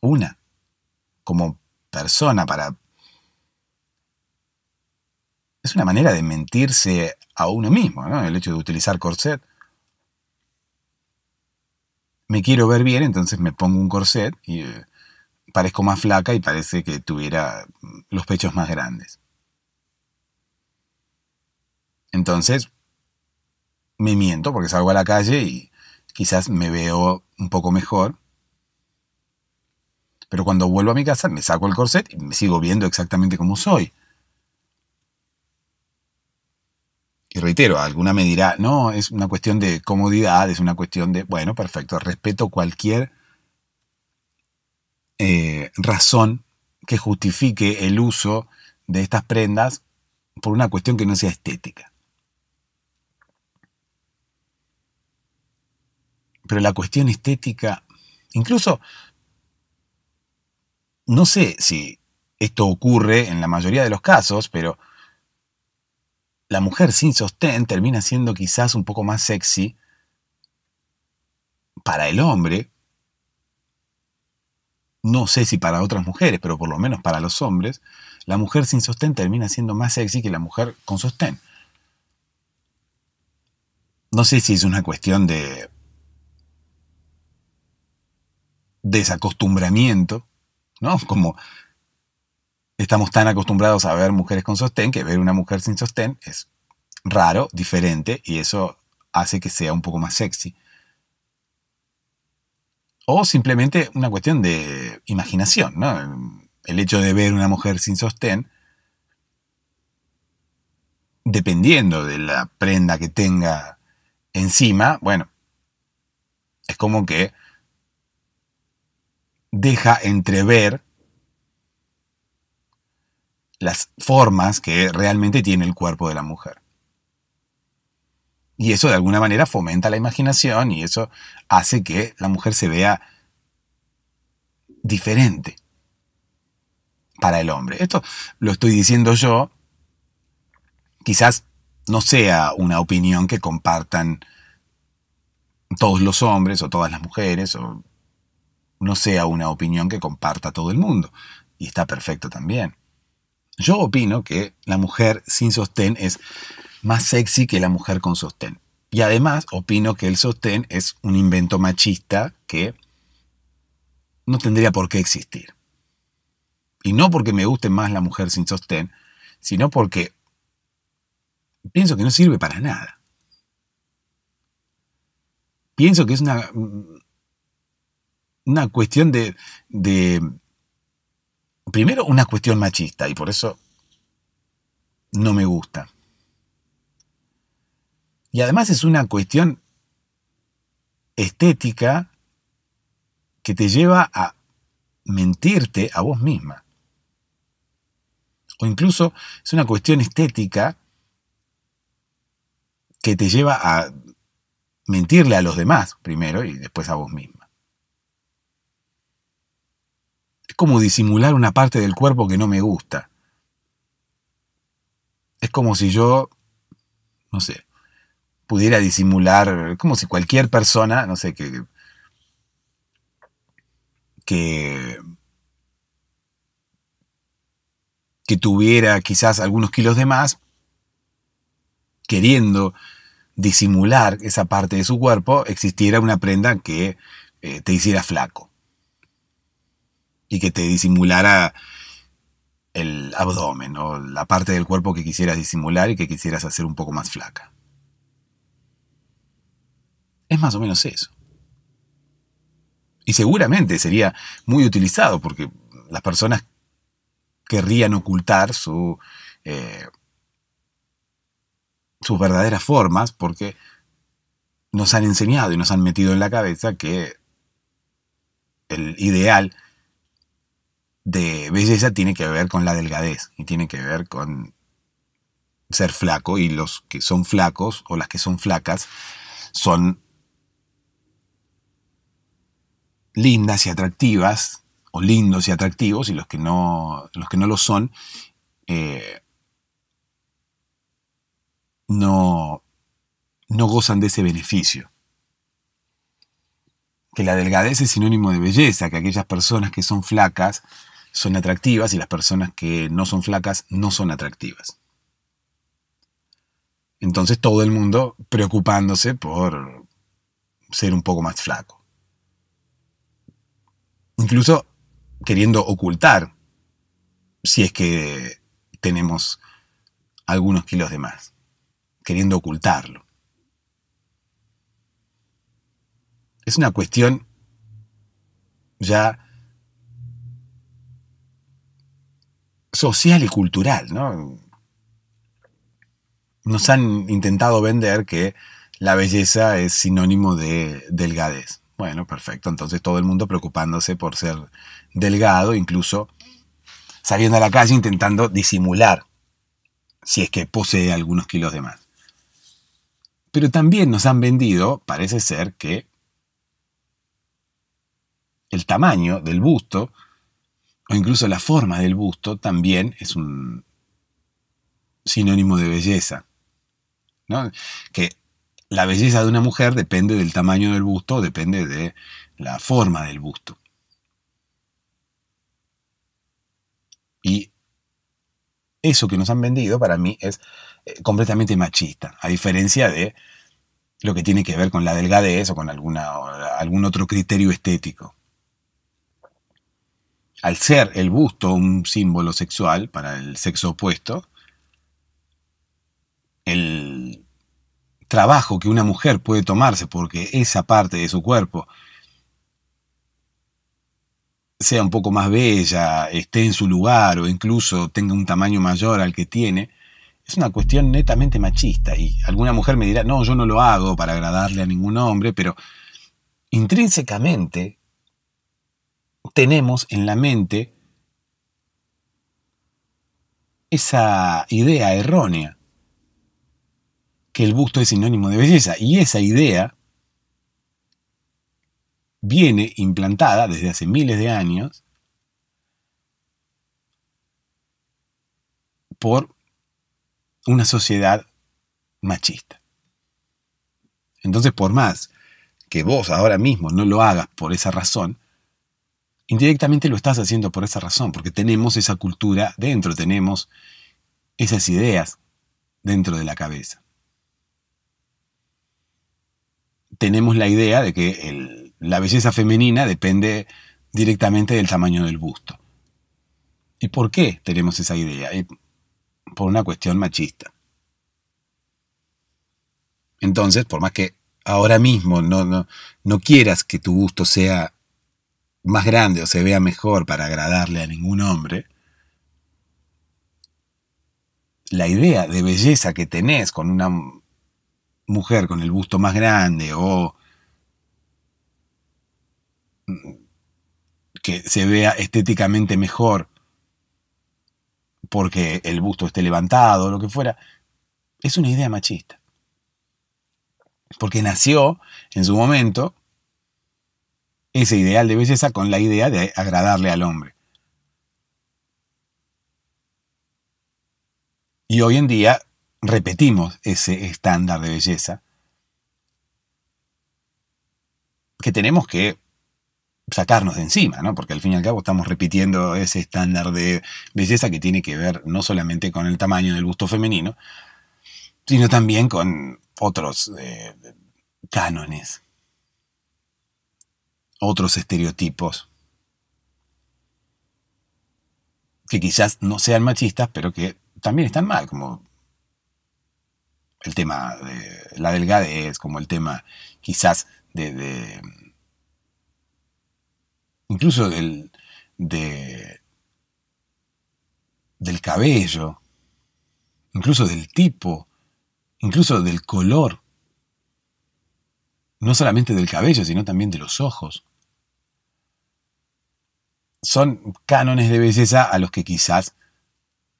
una, como persona, para es una manera de mentirse a uno mismo, ¿no? El hecho de utilizar corset. Me quiero ver bien, entonces me pongo un corset y eh, parezco más flaca y parece que tuviera mm, los pechos más grandes. Entonces, me miento porque salgo a la calle y quizás me veo un poco mejor. Pero cuando vuelvo a mi casa me saco el corset y me sigo viendo exactamente como soy. reitero, alguna me dirá, no, es una cuestión de comodidad, es una cuestión de, bueno, perfecto, respeto cualquier eh, razón que justifique el uso de estas prendas por una cuestión que no sea estética. Pero la cuestión estética, incluso, no sé si esto ocurre en la mayoría de los casos, pero la mujer sin sostén termina siendo quizás un poco más sexy para el hombre. No sé si para otras mujeres, pero por lo menos para los hombres, la mujer sin sostén termina siendo más sexy que la mujer con sostén. No sé si es una cuestión de desacostumbramiento, ¿no? Como estamos tan acostumbrados a ver mujeres con sostén que ver una mujer sin sostén es raro, diferente y eso hace que sea un poco más sexy. O simplemente una cuestión de imaginación, ¿no? El hecho de ver una mujer sin sostén, dependiendo de la prenda que tenga encima, bueno, es como que deja entrever las formas que realmente tiene el cuerpo de la mujer. Y eso de alguna manera fomenta la imaginación y eso hace que la mujer se vea diferente para el hombre. Esto lo estoy diciendo yo, quizás no sea una opinión que compartan todos los hombres o todas las mujeres, o no sea una opinión que comparta todo el mundo. Y está perfecto también. Yo opino que la mujer sin sostén es más sexy que la mujer con sostén. Y además opino que el sostén es un invento machista que no tendría por qué existir. Y no porque me guste más la mujer sin sostén, sino porque pienso que no sirve para nada. Pienso que es una, mm, una cuestión de, de primero, una cuestión machista y por eso no me gusta. Y además es una cuestión estética que te lleva a mentirte a vos misma. O incluso es una cuestión estética que te lleva a mentirle a los demás primero y después a vos misma. como disimular una parte del cuerpo que no me gusta. Es como si yo, no sé, pudiera disimular, como si cualquier persona, no sé, que, que, tuviera quizás algunos kilos de más, queriendo disimular esa parte de su cuerpo, existiera una prenda que eh, te hiciera flaco y que te disimulara el abdomen o la parte del cuerpo que quisieras disimular y que quisieras hacer un poco más flaca. Es más o menos eso. Y seguramente sería muy utilizado porque las personas querrían ocultar su, eh, sus verdaderas formas porque nos han enseñado y nos han metido en la cabeza que el ideal de belleza tiene que ver con la delgadez y tiene que ver con ser flaco y los que son flacos o las que son flacas son lindas y atractivas o lindos y atractivos y los que no, los que no lo son eh, no, no gozan de ese beneficio. Que la delgadez es sinónimo de belleza, que aquellas personas que son flacas son atractivas y las personas que no son flacas no son atractivas. Entonces todo el mundo preocupándose por ser un poco más flaco. Incluso queriendo ocultar si es que tenemos algunos kilos de más, queriendo ocultarlo. Es una cuestión ya social y cultural. ¿no? Nos han intentado vender que la belleza es sinónimo de delgadez. Bueno, perfecto. Entonces todo el mundo preocupándose por ser delgado, incluso saliendo a la calle intentando disimular si es que posee algunos kilos de más. Pero también nos han vendido, parece ser, que el tamaño del busto o incluso la forma del busto también es un sinónimo de belleza. ¿no? Que la belleza de una mujer depende del tamaño del busto, depende de la forma del busto. Y eso que nos han vendido para mí es eh, completamente machista, a diferencia de lo que tiene que ver con la delgadez o con algún otro criterio estético al ser el busto un símbolo sexual para el sexo opuesto, el trabajo que una mujer puede tomarse porque esa parte de su cuerpo sea un poco más bella, esté en su lugar o incluso tenga un tamaño mayor al que tiene, es una cuestión netamente machista. Y alguna mujer me dirá, no, yo no lo hago para agradarle a ningún hombre, pero intrínsecamente tenemos en la mente esa idea errónea que el busto es sinónimo de belleza. Y esa idea viene implantada desde hace miles de años por una sociedad machista. Entonces, por más que vos ahora mismo no lo hagas por esa razón, indirectamente lo estás haciendo por esa razón, porque tenemos esa cultura dentro, tenemos esas ideas dentro de la cabeza. Tenemos la idea de que la belleza femenina depende directamente del tamaño del busto. ¿Y por qué tenemos esa idea? Eh, por una cuestión machista. Entonces, por más que ahora mismo no, no, no quieras que tu gusto sea más grande o se vea mejor para agradarle a ningún hombre, la idea de belleza que tenés con una mujer con el busto más grande o que se vea estéticamente mejor porque el busto esté levantado o lo que fuera, es una idea machista. Porque nació en su momento ese ideal de belleza con la idea de agradarle al hombre. Y hoy en día repetimos ese estándar de belleza que tenemos que sacarnos de encima, Porque al fin y al cabo estamos repitiendo ese estándar de belleza que tiene que ver no solamente con el tamaño del busto femenino, sino también con otros eh, cánones otros estereotipos que quizás no sean machistas, pero que también están mal, como el tema de la delgadez, como el tema quizás de, incluso del, del cabello, incluso del tipo, incluso del color no solamente del cabello, sino también de los ojos. Son cánones de belleza a los que quizás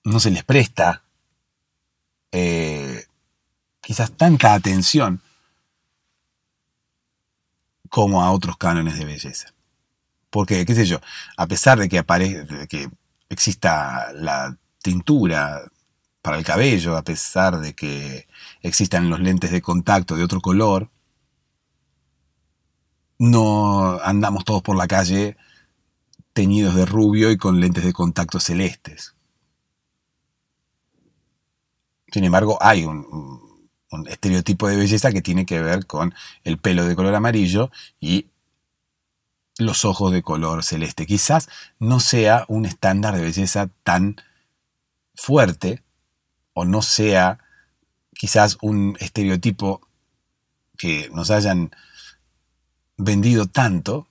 no se les presta eh, quizás tanta atención como a otros cánones de belleza. Porque, qué sé yo, a pesar de que, de que exista la tintura para el cabello, a pesar de que existan los lentes de contacto de otro color, no andamos todos por la calle teñidos de rubio y con lentes de contacto celestes. Sin embargo, hay un, estereotipo de belleza que tiene que ver con el pelo de color amarillo y los ojos de color celeste. Quizás no sea un estándar de belleza tan fuerte o no sea quizás un estereotipo que nos hayan vendido tanto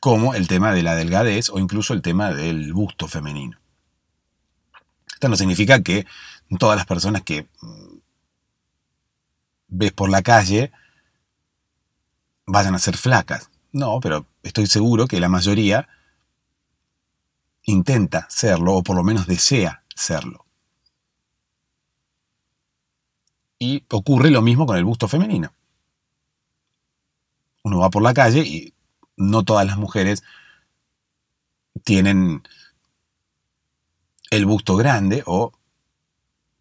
como el tema de la delgadez o incluso el tema del busto femenino. Esto no significa que todas las personas que mm, ves por la calle vayan a ser flacas. No, pero estoy seguro que la mayoría intenta serlo o por lo menos desea serlo. Y ocurre lo mismo con el busto femenino uno va por la calle y no todas las mujeres tienen el busto grande o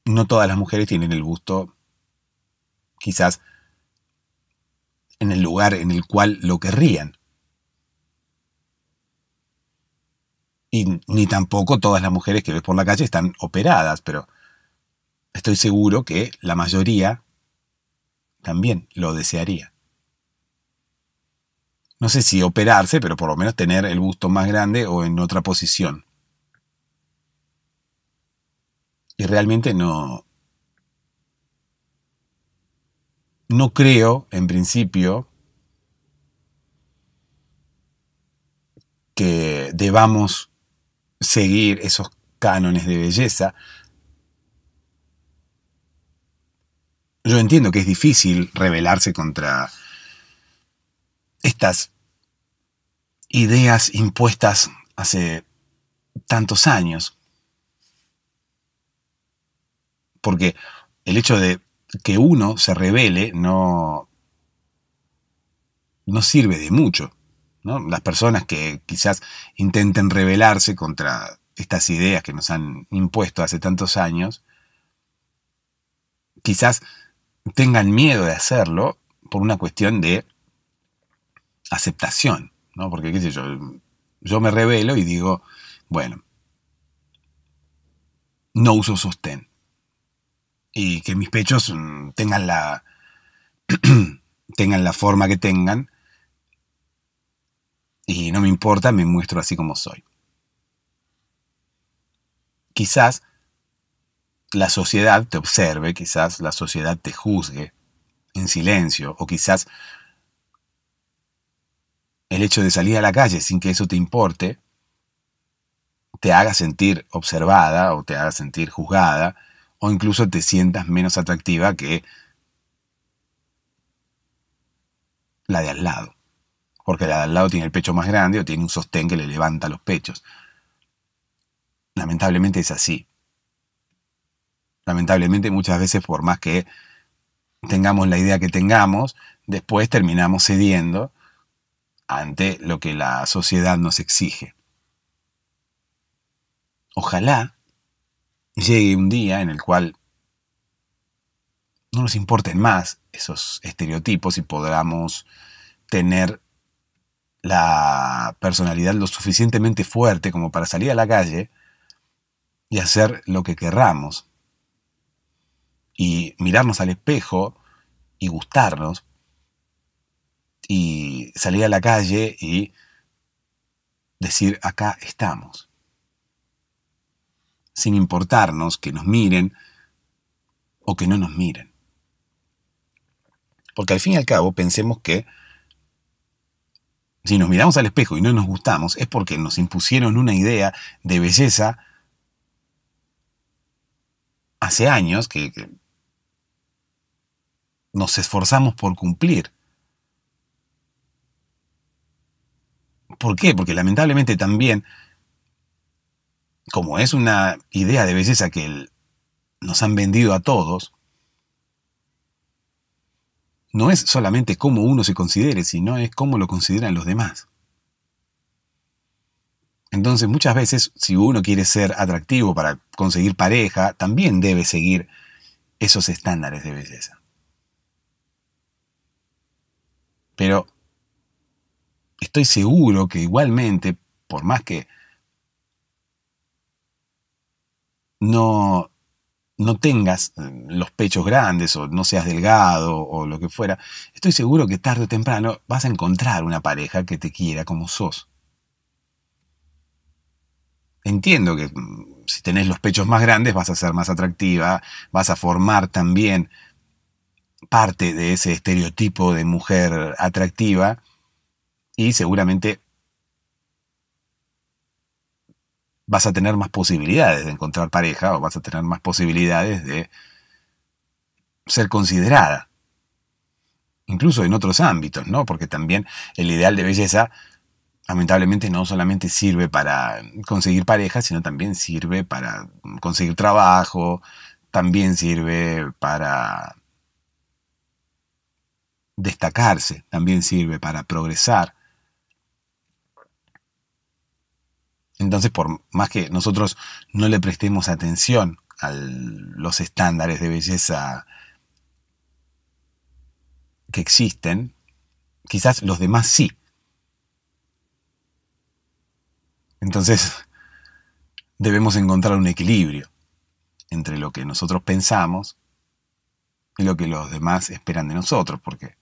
no todas las mujeres tienen el busto quizás en el lugar en el cual lo querrían. Y ni tampoco todas las mujeres que ves por la calle están operadas, pero estoy seguro que la mayoría también lo desearía no sé si operarse, pero por lo menos tener el busto más grande o en otra posición. Y realmente no... No creo, en principio, que debamos seguir esos cánones de belleza. Yo entiendo que es difícil rebelarse contra estas ideas impuestas hace tantos años. Porque el hecho de que uno se revele no, no sirve de mucho. Las personas que quizás intenten rebelarse contra estas ideas que nos han impuesto hace tantos años, quizás tengan miedo de hacerlo por una cuestión de aceptación. ¿no? Porque, qué sé yo, yo me revelo y digo, bueno, no uso sostén. Y que mis pechos mm, tengan la, tengan la forma que tengan. Y no me importa, me muestro así como soy. Quizás la sociedad te observe, quizás la sociedad te juzgue en silencio, o quizás el hecho de salir a la calle sin que eso te importe, te haga sentir observada o te haga sentir juzgada o incluso te sientas menos atractiva que la de al lado. Porque la de al lado tiene el pecho más grande o tiene un sostén que le levanta los pechos. Lamentablemente es así. Lamentablemente muchas veces por más que tengamos la idea que tengamos, después terminamos cediendo ante lo que la sociedad nos exige. Ojalá llegue un día en el cual no nos importen más esos estereotipos y podamos tener la personalidad lo suficientemente fuerte como para salir a la calle y hacer lo que querramos y mirarnos al espejo y gustarnos y salir a la calle y decir, acá estamos. Sin importarnos que nos miren o que no nos miren. Porque al fin y al cabo pensemos que si nos miramos al espejo y no nos gustamos es porque nos impusieron una idea de belleza hace años que, nos esforzamos por cumplir. ¿Por qué? Porque lamentablemente también, como es una idea de belleza que nos han vendido a todos, no es solamente cómo uno se considere, sino es cómo lo consideran los demás. Entonces muchas veces si uno quiere ser atractivo para conseguir pareja, también debe seguir esos estándares de belleza. Pero estoy seguro que igualmente, por más que no, tengas mm, los pechos grandes o no seas delgado o lo que fuera, estoy seguro que tarde o temprano vas a encontrar una pareja que te quiera como sos. Entiendo que mm, si tenés los pechos más grandes vas a ser más atractiva, vas a formar también parte de ese estereotipo de mujer atractiva y seguramente vas a tener más posibilidades de encontrar pareja o vas a tener más posibilidades de ser considerada. Incluso en otros ámbitos, ¿no? Porque también el ideal de belleza lamentablemente no solamente sirve para conseguir pareja, sino también sirve para conseguir trabajo, también sirve para destacarse, también sirve para progresar. Entonces, por más que nosotros no le prestemos atención a los estándares de belleza que existen, quizás los demás sí. Entonces, debemos encontrar un equilibrio entre lo que nosotros pensamos y lo que los demás esperan de nosotros, porque,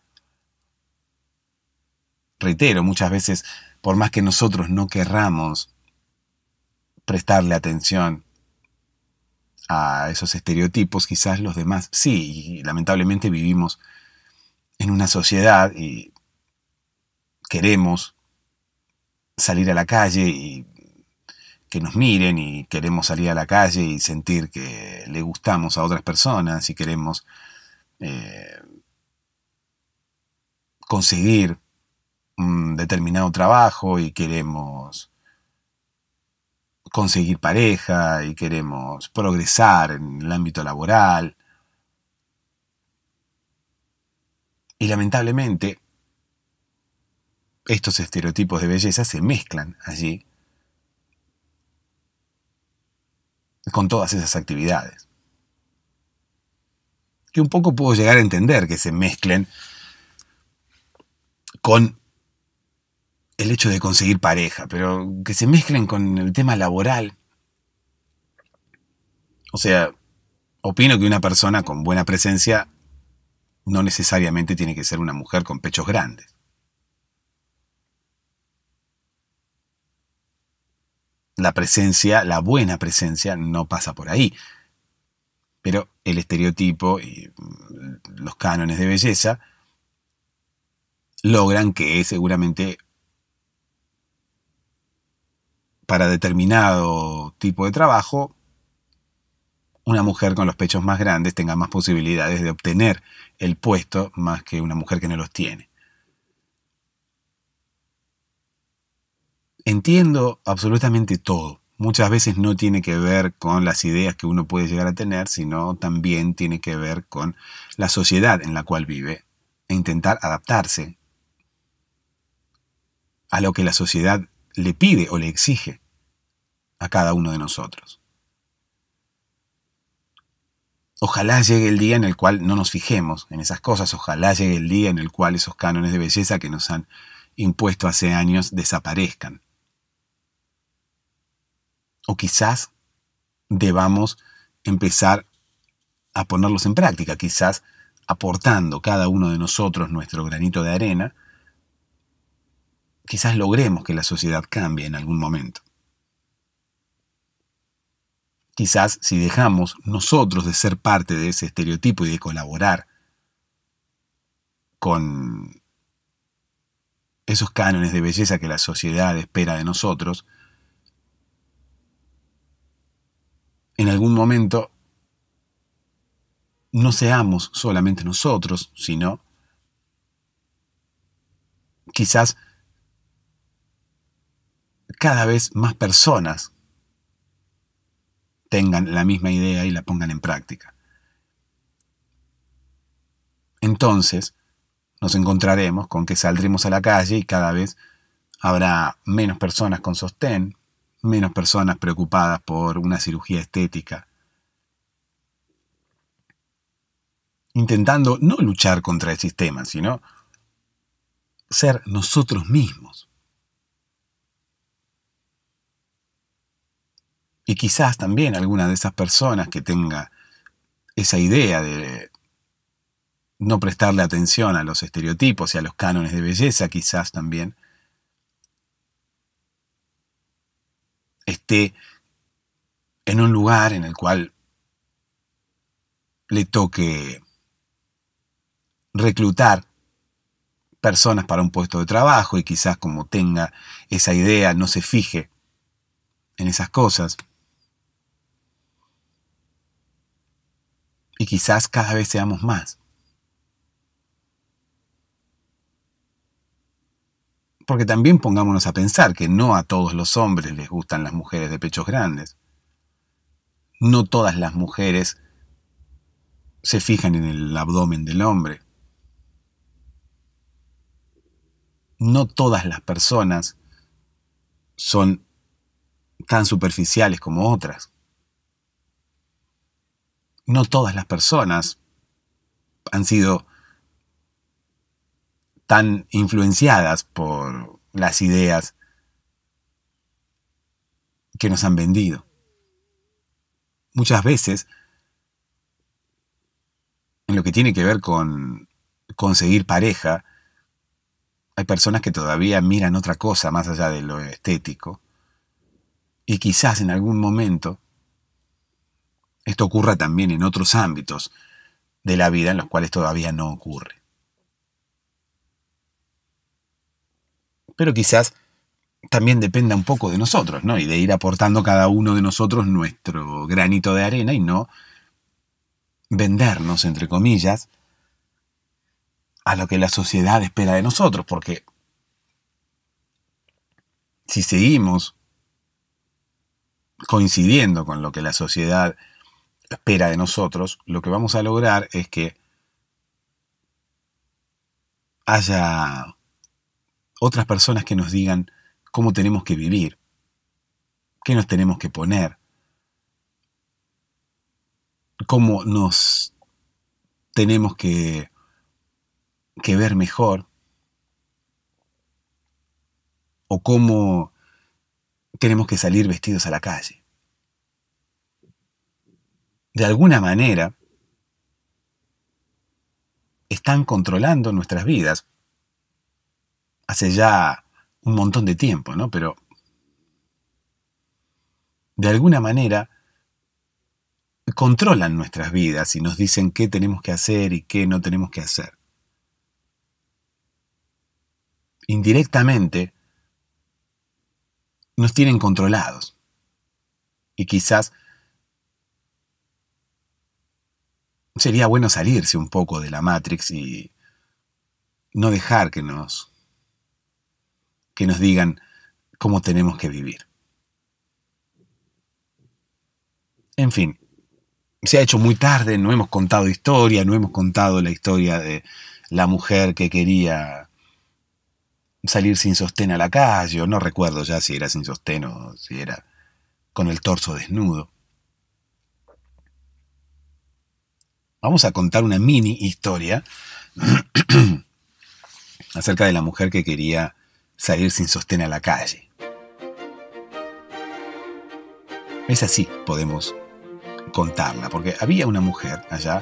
reitero, muchas veces, por más que nosotros no querramos prestarle atención a esos estereotipos, quizás los demás sí, y lamentablemente vivimos en una sociedad y queremos salir a la calle y que nos miren y queremos salir a la calle y sentir que le gustamos a otras personas y queremos eh, conseguir un determinado trabajo y queremos conseguir pareja y queremos progresar en el ámbito laboral. Y lamentablemente, estos estereotipos de belleza se mezclan allí con todas esas actividades. Que un poco puedo llegar a entender que se mezclen con el hecho de conseguir pareja, pero que se mezclen con el tema laboral. O sea, opino que una persona con buena presencia no necesariamente tiene que ser una mujer con pechos grandes. La presencia, la buena presencia, no pasa por ahí. Pero el estereotipo y los cánones de belleza logran que seguramente para determinado tipo de trabajo, una mujer con los pechos más grandes tenga más posibilidades de obtener el puesto más que una mujer que no los tiene. Entiendo absolutamente todo. Muchas veces no tiene que ver con las ideas que uno puede llegar a tener, sino también tiene que ver con la sociedad en la cual vive e intentar adaptarse a lo que la sociedad le pide o le exige a cada uno de nosotros. Ojalá llegue el día en el cual no nos fijemos en esas cosas, ojalá llegue el día en el cual esos cánones de belleza que nos han impuesto hace años desaparezcan. O quizás debamos empezar a ponerlos en práctica, quizás aportando cada uno de nosotros nuestro granito de arena, quizás logremos que la sociedad cambie en algún momento. Quizás si dejamos nosotros de ser parte de ese estereotipo y de colaborar con esos cánones de belleza que la sociedad espera de nosotros, en algún momento no seamos solamente nosotros, sino quizás cada vez más personas tengan la misma idea y la pongan en práctica. Entonces, nos encontraremos con que saldremos a la calle y cada vez habrá menos personas con sostén, menos personas preocupadas por una cirugía estética. Intentando no luchar contra el sistema, sino ser nosotros mismos. Y quizás también alguna de esas personas que tenga esa idea de no prestarle atención a los estereotipos y a los cánones de belleza, quizás también esté en un lugar en el cual le toque reclutar personas para un puesto de trabajo y quizás como tenga esa idea no se fije en esas cosas. y quizás cada vez seamos más. Porque también pongámonos a pensar que no a todos los hombres les gustan las mujeres de pechos grandes. No todas las mujeres se fijan en el abdomen del hombre. No todas las personas son tan superficiales como otras no todas las personas han sido tan influenciadas por las ideas que nos han vendido. Muchas veces, en lo que tiene que ver con conseguir pareja, hay personas que todavía miran otra cosa más allá de lo estético y quizás en algún momento esto ocurra también en otros ámbitos de la vida en los cuales todavía no ocurre. Pero quizás también dependa un poco de nosotros, ¿no? Y de ir aportando cada uno de nosotros nuestro granito de arena y no vendernos, entre comillas, a lo que la sociedad espera de nosotros, porque si seguimos coincidiendo con lo que la sociedad espera de nosotros, lo que vamos a lograr es que haya otras personas que nos digan cómo tenemos que vivir, qué nos tenemos que poner, cómo nos tenemos que, que ver mejor o cómo tenemos que salir vestidos a la calle de alguna manera, están controlando nuestras vidas hace ya un montón de tiempo, ¿no? Pero de alguna manera controlan nuestras vidas y nos dicen qué tenemos que hacer y qué no tenemos que hacer. Indirectamente, nos tienen controlados. Y quizás sería bueno salirse un poco de la Matrix y no dejar que nos, que nos digan cómo tenemos que vivir. En fin, se ha hecho muy tarde, no hemos contado historia, no hemos contado la historia de la mujer que quería salir sin sostén a la calle, no recuerdo ya si era sin sostén o si era con el torso desnudo. vamos a contar una mini historia acerca de la mujer que quería salir sin sostén a la calle. Es así, podemos contarla, porque había una mujer allá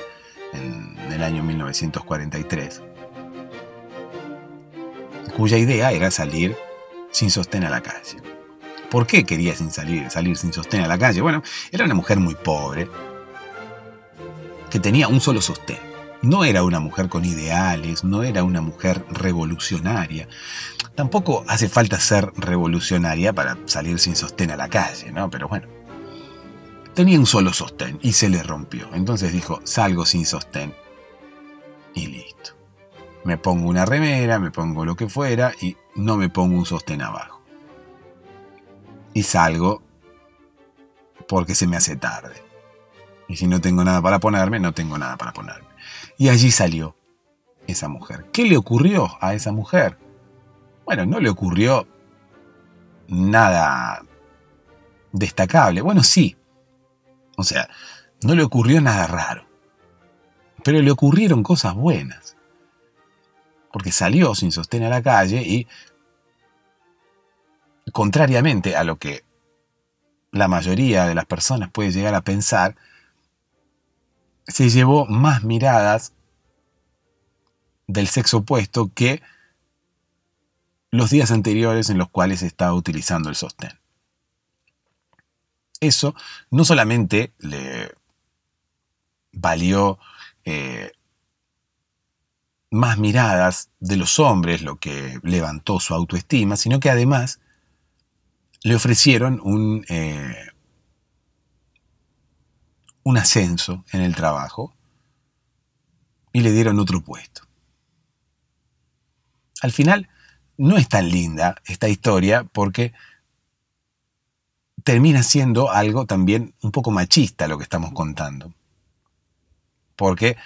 en el año 1943 cuya idea era salir sin sostén a la calle. ¿Por qué quería salir, salir sin sostén a la calle? Bueno, era una mujer muy pobre, que tenía un solo sostén. No era una mujer con ideales, no era una mujer revolucionaria. Tampoco hace falta ser revolucionaria para salir sin sostén a la calle, ¿no? Pero bueno. Tenía un solo sostén y se le rompió. Entonces dijo, salgo sin sostén. Y listo. Me pongo una remera, me pongo lo que fuera y no me pongo un sostén abajo. Y salgo porque se me hace tarde. Y si no tengo nada para ponerme, no tengo nada para ponerme. Y allí salió esa mujer. ¿Qué le ocurrió a esa mujer? Bueno, no le ocurrió nada destacable. Bueno, sí. O sea, no le ocurrió nada raro. Pero le ocurrieron cosas buenas. Porque salió sin sostén a la calle y, contrariamente a lo que la mayoría de las personas puede llegar a pensar, se llevó más miradas del sexo opuesto que los días anteriores en los cuales estaba utilizando el sostén. Eso no solamente le valió eh, más miradas de los hombres, lo que levantó su autoestima, sino que además le ofrecieron un, eh, un ascenso en el trabajo y le dieron otro puesto. Al final, no es tan linda esta historia porque termina siendo algo también un poco machista lo que estamos contando. Porque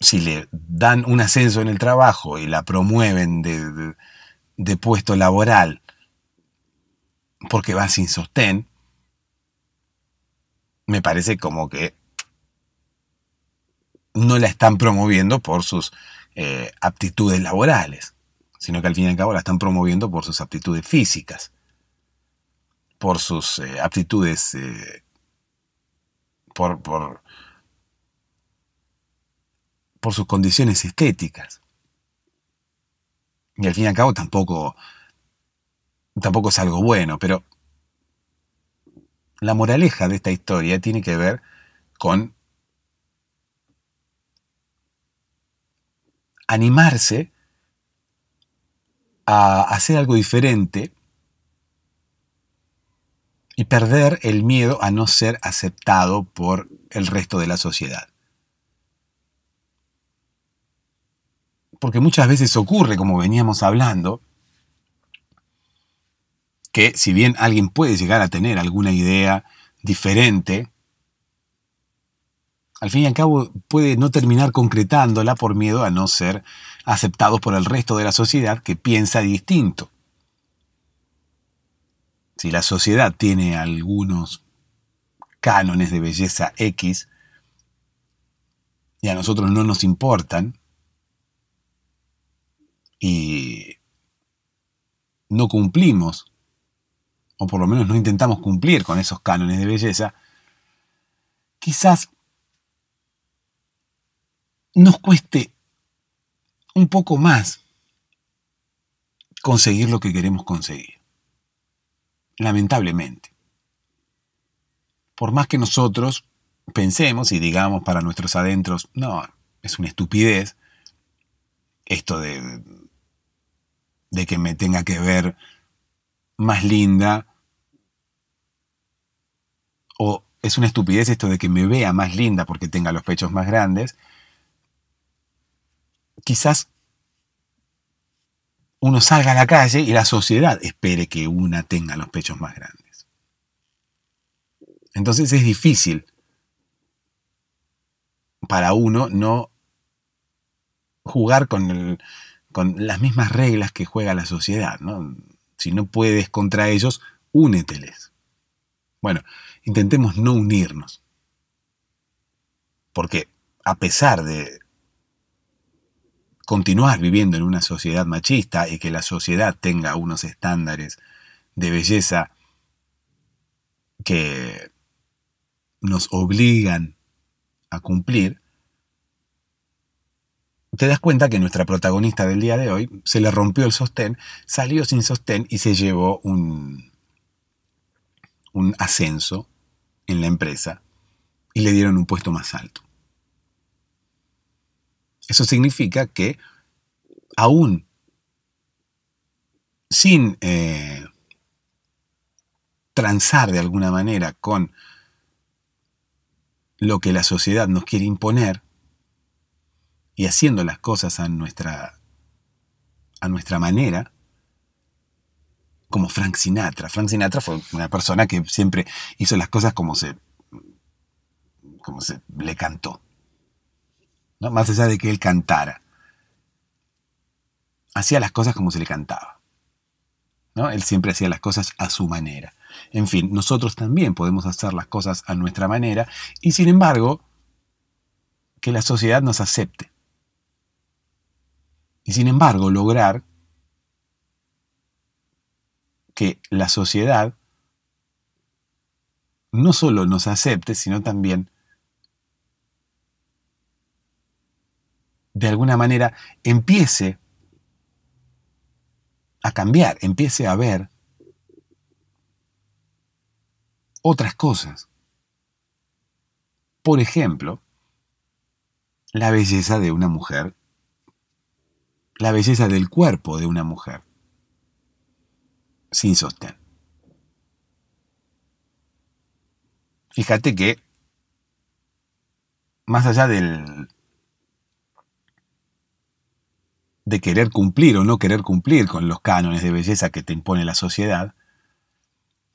si le dan un ascenso en el trabajo y la promueven de, puesto laboral porque va sin sostén, me parece como que no la están promoviendo por sus eh, aptitudes laborales, sino que al fin y al cabo la están promoviendo por sus aptitudes físicas, por sus eh, aptitudes, eh, por, por, por sus condiciones estéticas. Y al fin y al cabo tampoco, tampoco es algo bueno, pero la moraleja de esta historia tiene que ver con animarse a hacer algo diferente y perder el miedo a no ser aceptado por el resto de la sociedad. Porque muchas veces ocurre, como veníamos hablando, que si bien alguien puede llegar a tener alguna idea diferente, al fin y al cabo puede no terminar concretándola por miedo a no ser aceptados por el resto de la sociedad que piensa distinto. Si la sociedad tiene algunos cánones de belleza X y a nosotros no nos importan y no cumplimos o por lo menos no intentamos cumplir con esos cánones de belleza, quizás nos cueste un poco más conseguir lo que queremos conseguir. Lamentablemente. Por más que nosotros pensemos y digamos para nuestros adentros, no, es una estupidez esto de, de que me tenga que ver más linda o es una estupidez esto de que me vea más linda porque tenga los pechos más grandes, quizás uno salga a la calle y la sociedad espere que una tenga los pechos más grandes. Entonces es difícil para uno no jugar con, las mismas reglas que juega la sociedad. Si no puedes contra ellos, úneteles. Bueno, intentemos no unirnos. Porque a pesar de continuar viviendo en una sociedad machista y que la sociedad tenga unos estándares de belleza que nos obligan a cumplir, te das cuenta que nuestra protagonista del día de hoy se le rompió el sostén, salió sin sostén y se llevó un, un ascenso en la empresa y le dieron un puesto más alto. Eso significa que aún sin eh, transar de alguna manera con lo que la sociedad nos quiere imponer y haciendo las cosas a nuestra, a nuestra manera, como Frank Sinatra. Frank Sinatra fue una persona que siempre hizo las cosas como se, como se le cantó. ¿no? Más allá de que él cantara. Hacía las cosas como se le cantaba. ¿no? Él siempre hacía las cosas a su manera. En fin, nosotros también podemos hacer las cosas a nuestra manera y sin embargo, que la sociedad nos acepte. Y sin embargo, lograr que la sociedad no solo nos acepte, sino también de alguna manera empiece a cambiar, empiece a ver otras cosas. Por ejemplo, la belleza de una mujer, la belleza del cuerpo de una mujer sin sostén. Fíjate que, más allá del, de querer cumplir o no querer cumplir con los cánones de belleza que te impone la sociedad,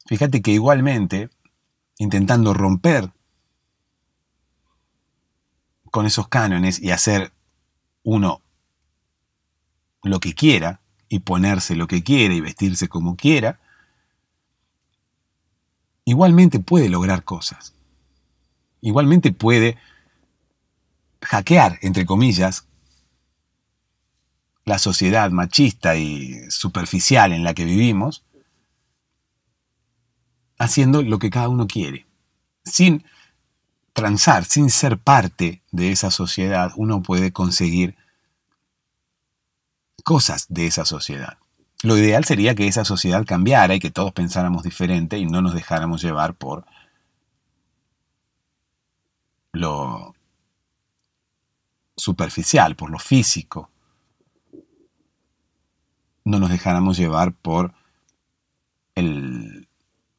fíjate que igualmente, intentando romper con esos cánones y hacer uno lo que quiera, y ponerse lo que quiera y vestirse como quiera, igualmente puede lograr cosas. Igualmente puede hackear, entre comillas, la sociedad machista y superficial en la que vivimos, haciendo lo que cada uno quiere. Sin transar, sin ser parte de esa sociedad, uno puede conseguir cosas de esa sociedad. Lo ideal sería que esa sociedad cambiara y que todos pensáramos diferente y no nos dejáramos llevar por lo superficial, por lo físico. No nos dejáramos llevar por el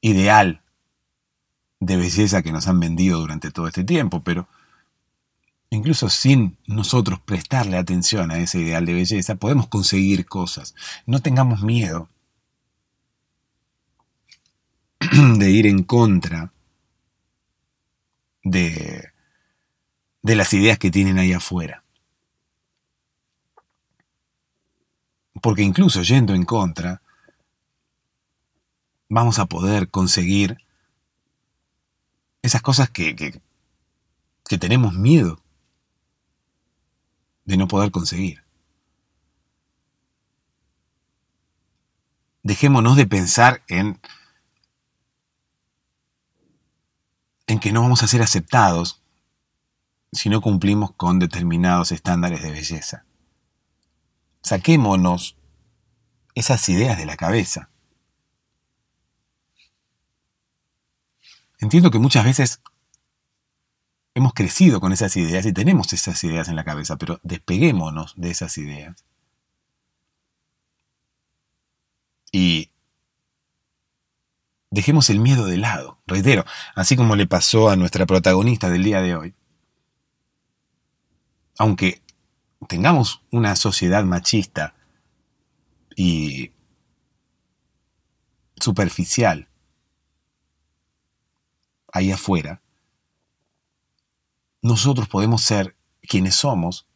ideal de belleza que nos han vendido durante todo este tiempo, pero incluso sin nosotros prestarle atención a ese ideal de belleza, podemos conseguir cosas. No tengamos miedo de ir en contra de, las ideas que tienen ahí afuera. Porque incluso yendo en contra, vamos a poder conseguir esas cosas que, que tenemos miedo de no poder conseguir. Dejémonos de pensar en, en que no vamos a ser aceptados si no cumplimos con determinados estándares de belleza. Saquémonos esas ideas de la cabeza. Entiendo que muchas veces hemos crecido con esas ideas y tenemos esas ideas en la cabeza, pero despeguémonos de esas ideas. Y dejemos el miedo de lado, reitero, así como le pasó a nuestra protagonista del día de hoy. Aunque tengamos una sociedad machista y superficial ahí afuera, nosotros podemos ser quienes somos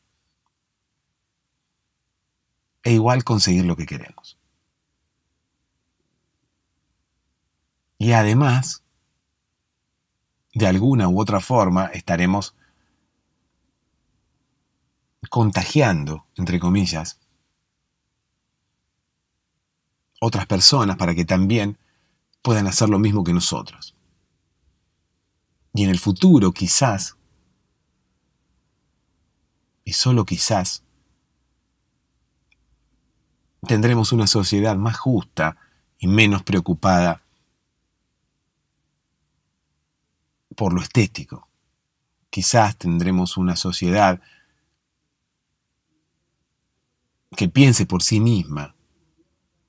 e igual conseguir lo que queremos. Y además, de alguna u otra forma, estaremos contagiando, entre comillas, otras personas para que también puedan hacer lo mismo que nosotros. Y en el futuro, quizás, y solo quizás, tendremos una sociedad más justa y menos preocupada por lo estético. Quizás tendremos una sociedad que piense por sí misma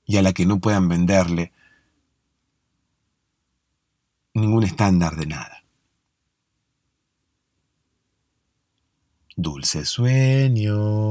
y a la que no puedan venderle ningún estándar de nada. Dulces sueños.